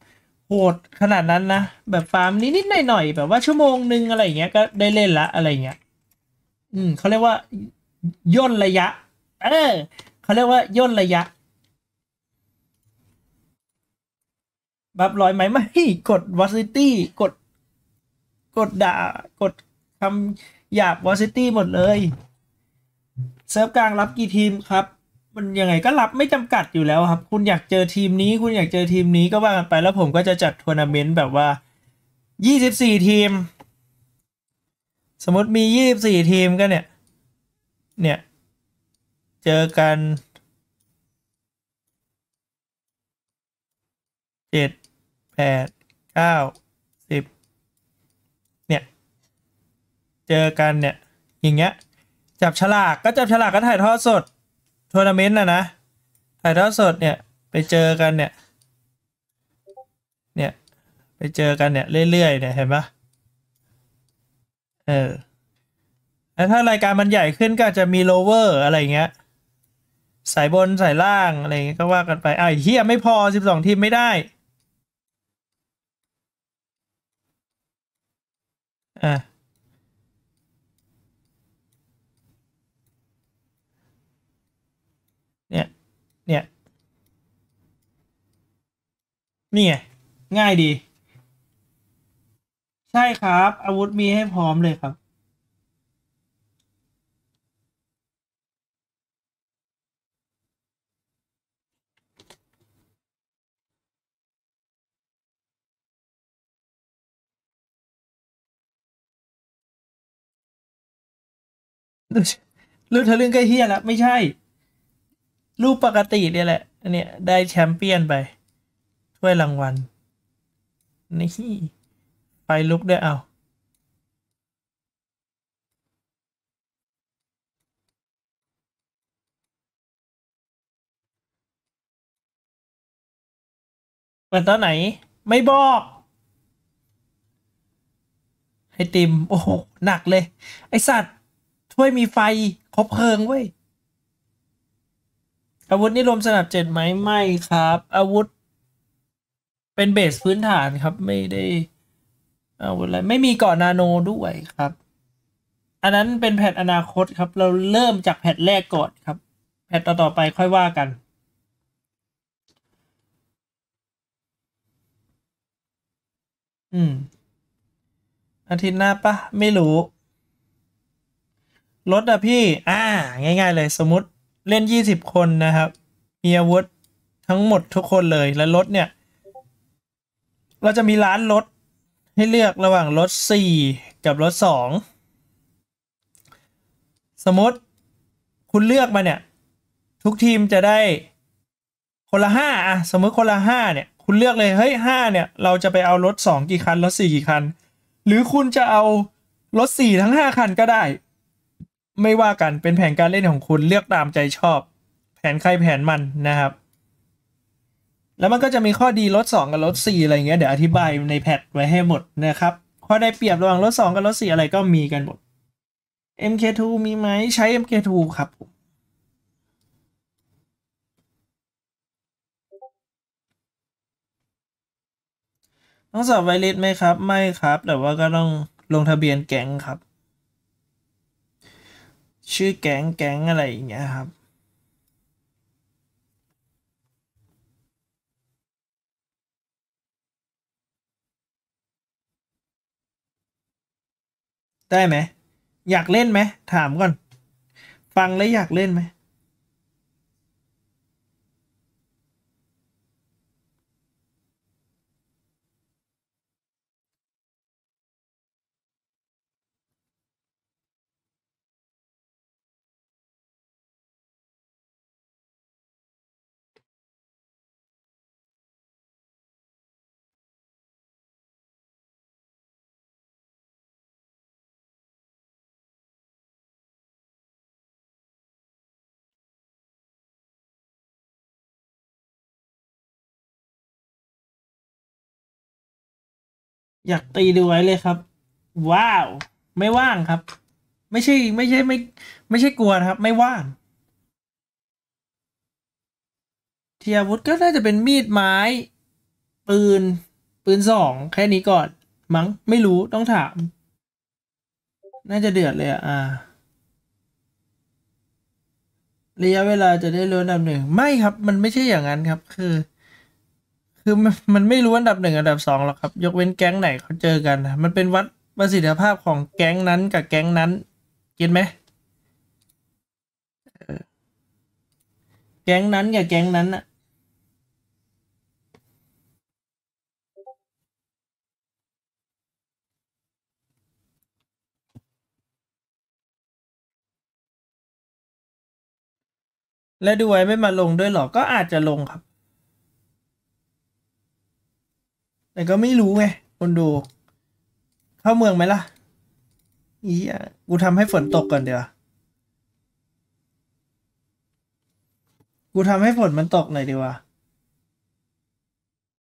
โหดขนาดนั้นนะแบบฟาร์มนิดๆหน่อยๆแบบว่าชั่วโมงนึงอะไรเงี้ยก็ได้เล่นละอะไรเงี้ยอืมเขาเรียกว่าย่นระยะเออเขาเรียกว่าย่นระยะบบลอยไหมไม่กดวอซิตี้กดกดด่ากดคำหยาบวอซิตี้หมดเลยเซิร์ฟกลางรับกี่ทีมครับ มันยังไงก็รับไม่จำกัดอยู่แล้วครับ คุณอยากเจอทีมนี้ คุณอยากเจอทีมนี้ก็ว่ากันไปแล้วผมก็จะจัดทัวร์นาเมนต์แบบว่า 24 ทีมสมมติมี 24 ทีมก็เนี่ย เนี่ย เจอกันเจ็ดแปดเก้าสิบเนี่ย เจอกันเนี่ย อย่างเงี้ยจับฉลากก็จับฉลากก็ถ่ายทอดสดทัวร์นาเมนต์นะนะถ่ายทอดสดเนี่ยไปเจอกันเนี่ยเนี่ยไปเจอกันเนี่ยเรื่อยๆเนี่ยเห็นปะเออแล้วถ้ารายการมันใหญ่ขึ้นก็จะมีโลเวอร์อะไรเงี้ยสายบนสายล่างอะไรเงี้ยก็ว่ากันไปไอ้เฮียไม่พอสิบสองทีมไม่ได้อ่ะเนี่ย เนี่ย นี่ไง ง่ายดี ใช่ครับ อาวุธมีให้พร้อมเลยครับรูปทะลึ่งก็เฮียยล้วไม่ใช่ รูปปกติเนี่ยแหละอันเนี้ยได้แชมเปี้ยนไปถ้วยรางวัลนี่ไฟลุกได้เอาเปิดตอนไหนไม่บอก ให้ติม โอ้โหหนักเลย ไอสัตว์ถ้วยมีไฟครบเพลิงเว้ย อาวุธนี่รวมสนับเจ็ดไหมไม่ครับ อาวุธเป็นเบสพื้นฐานครับ ไม่ได้อาวุธอะไรไม่มีเกาะนาโนด้วยครับ อันนั้นเป็นแพทอนาคตครับ เราเริ่มจากแพทแรกก่อนครับแพทต่อๆไปค่อยว่ากันอืมอาทิตย์หน้าปะไม่รู้รถอะพี่ อ่า ง่าย ๆเลย สมมติเล่นยี่สิบคนนะครับ มีอาวุธทั้งหมดทุกคนเลยและรถเนี่ย เราจะมีร้านรถให้เลือกระหว่างรถสี่กับรถสองสมมติคุณเลือกมาเนี่ย ทุกทีมจะได้คนละห้าอะสมมติคนละห้าเนี่ยคุณเลือกเลยเฮ้ยห้าเนี่ยเราจะไปเอารถสองกี่คันรถสี่กี่คัน หรือคุณจะเอารถสี่ทั้งห้าคันก็ได้ไม่ว่ากันเป็นแผนการเล่นของคุณเลือกตามใจชอบ แผนใครแผนมันนะครับ แล้วมันก็จะมีข้อดีลด2กับลด4อะไรเงี้ยเดี๋ยวอธิบายในแพทไว้ให้หมดนะครับข้อได้เปรียบระหว่างลด2กับลด4อะไรก็มีกันหมด MK2 มีไหมใช้ MK2 ครับต้องสอบไวลสไหมครับ ไม่ครับ แต่ว่าก็ต้องลงทะเบียนแก๊งครับชื่อแก๊งแก๊งอะไรอย่างเงี้ยครับ ได้ไหมอยากเล่นไหมถามก่อนฟังแล้วอยากเล่นไหมอยากตีดูไว้เลยครับ ว้าว ไม่ว่างครับ ไม่ใช่ไม่ใช่ไม่ ไม่ใช่กลัวนะครับ ไม่ว่างเทียวุธก็น่าจะเป็นมีดไม้ ปืน ปืนสองแค่นี้ก่อนมั้งไม่รู้ต้องถาม น่าจะเดือดเลยอ่ะระยะเวลาจะได้ลดลำหนึ่งไม่ครับ มันไม่ใช่อย่างนั้นครับ คือคือมันไม่รู้อันดับหนึ่งอันดับสองหรอกครับ ยกเว้นแก๊งไหนเขาเจอกัน มันเป็นวัดประสิทธิภาพของแก๊งนั้นกับแก๊งนั้นเก็นไหมแก๊งนั้นกับแก๊งนั้นอะและดูไว้ไม่มาลงด้วยหรอก็อาจจะลงครับแต่ก็ไม่รู้ไง คนดู เข้าเมืองไหมล่ะอีอะกูทำให้ฝนตกก่อนเดี๋ยวกูทำให้ฝนมันตกหน่อยดีกว่า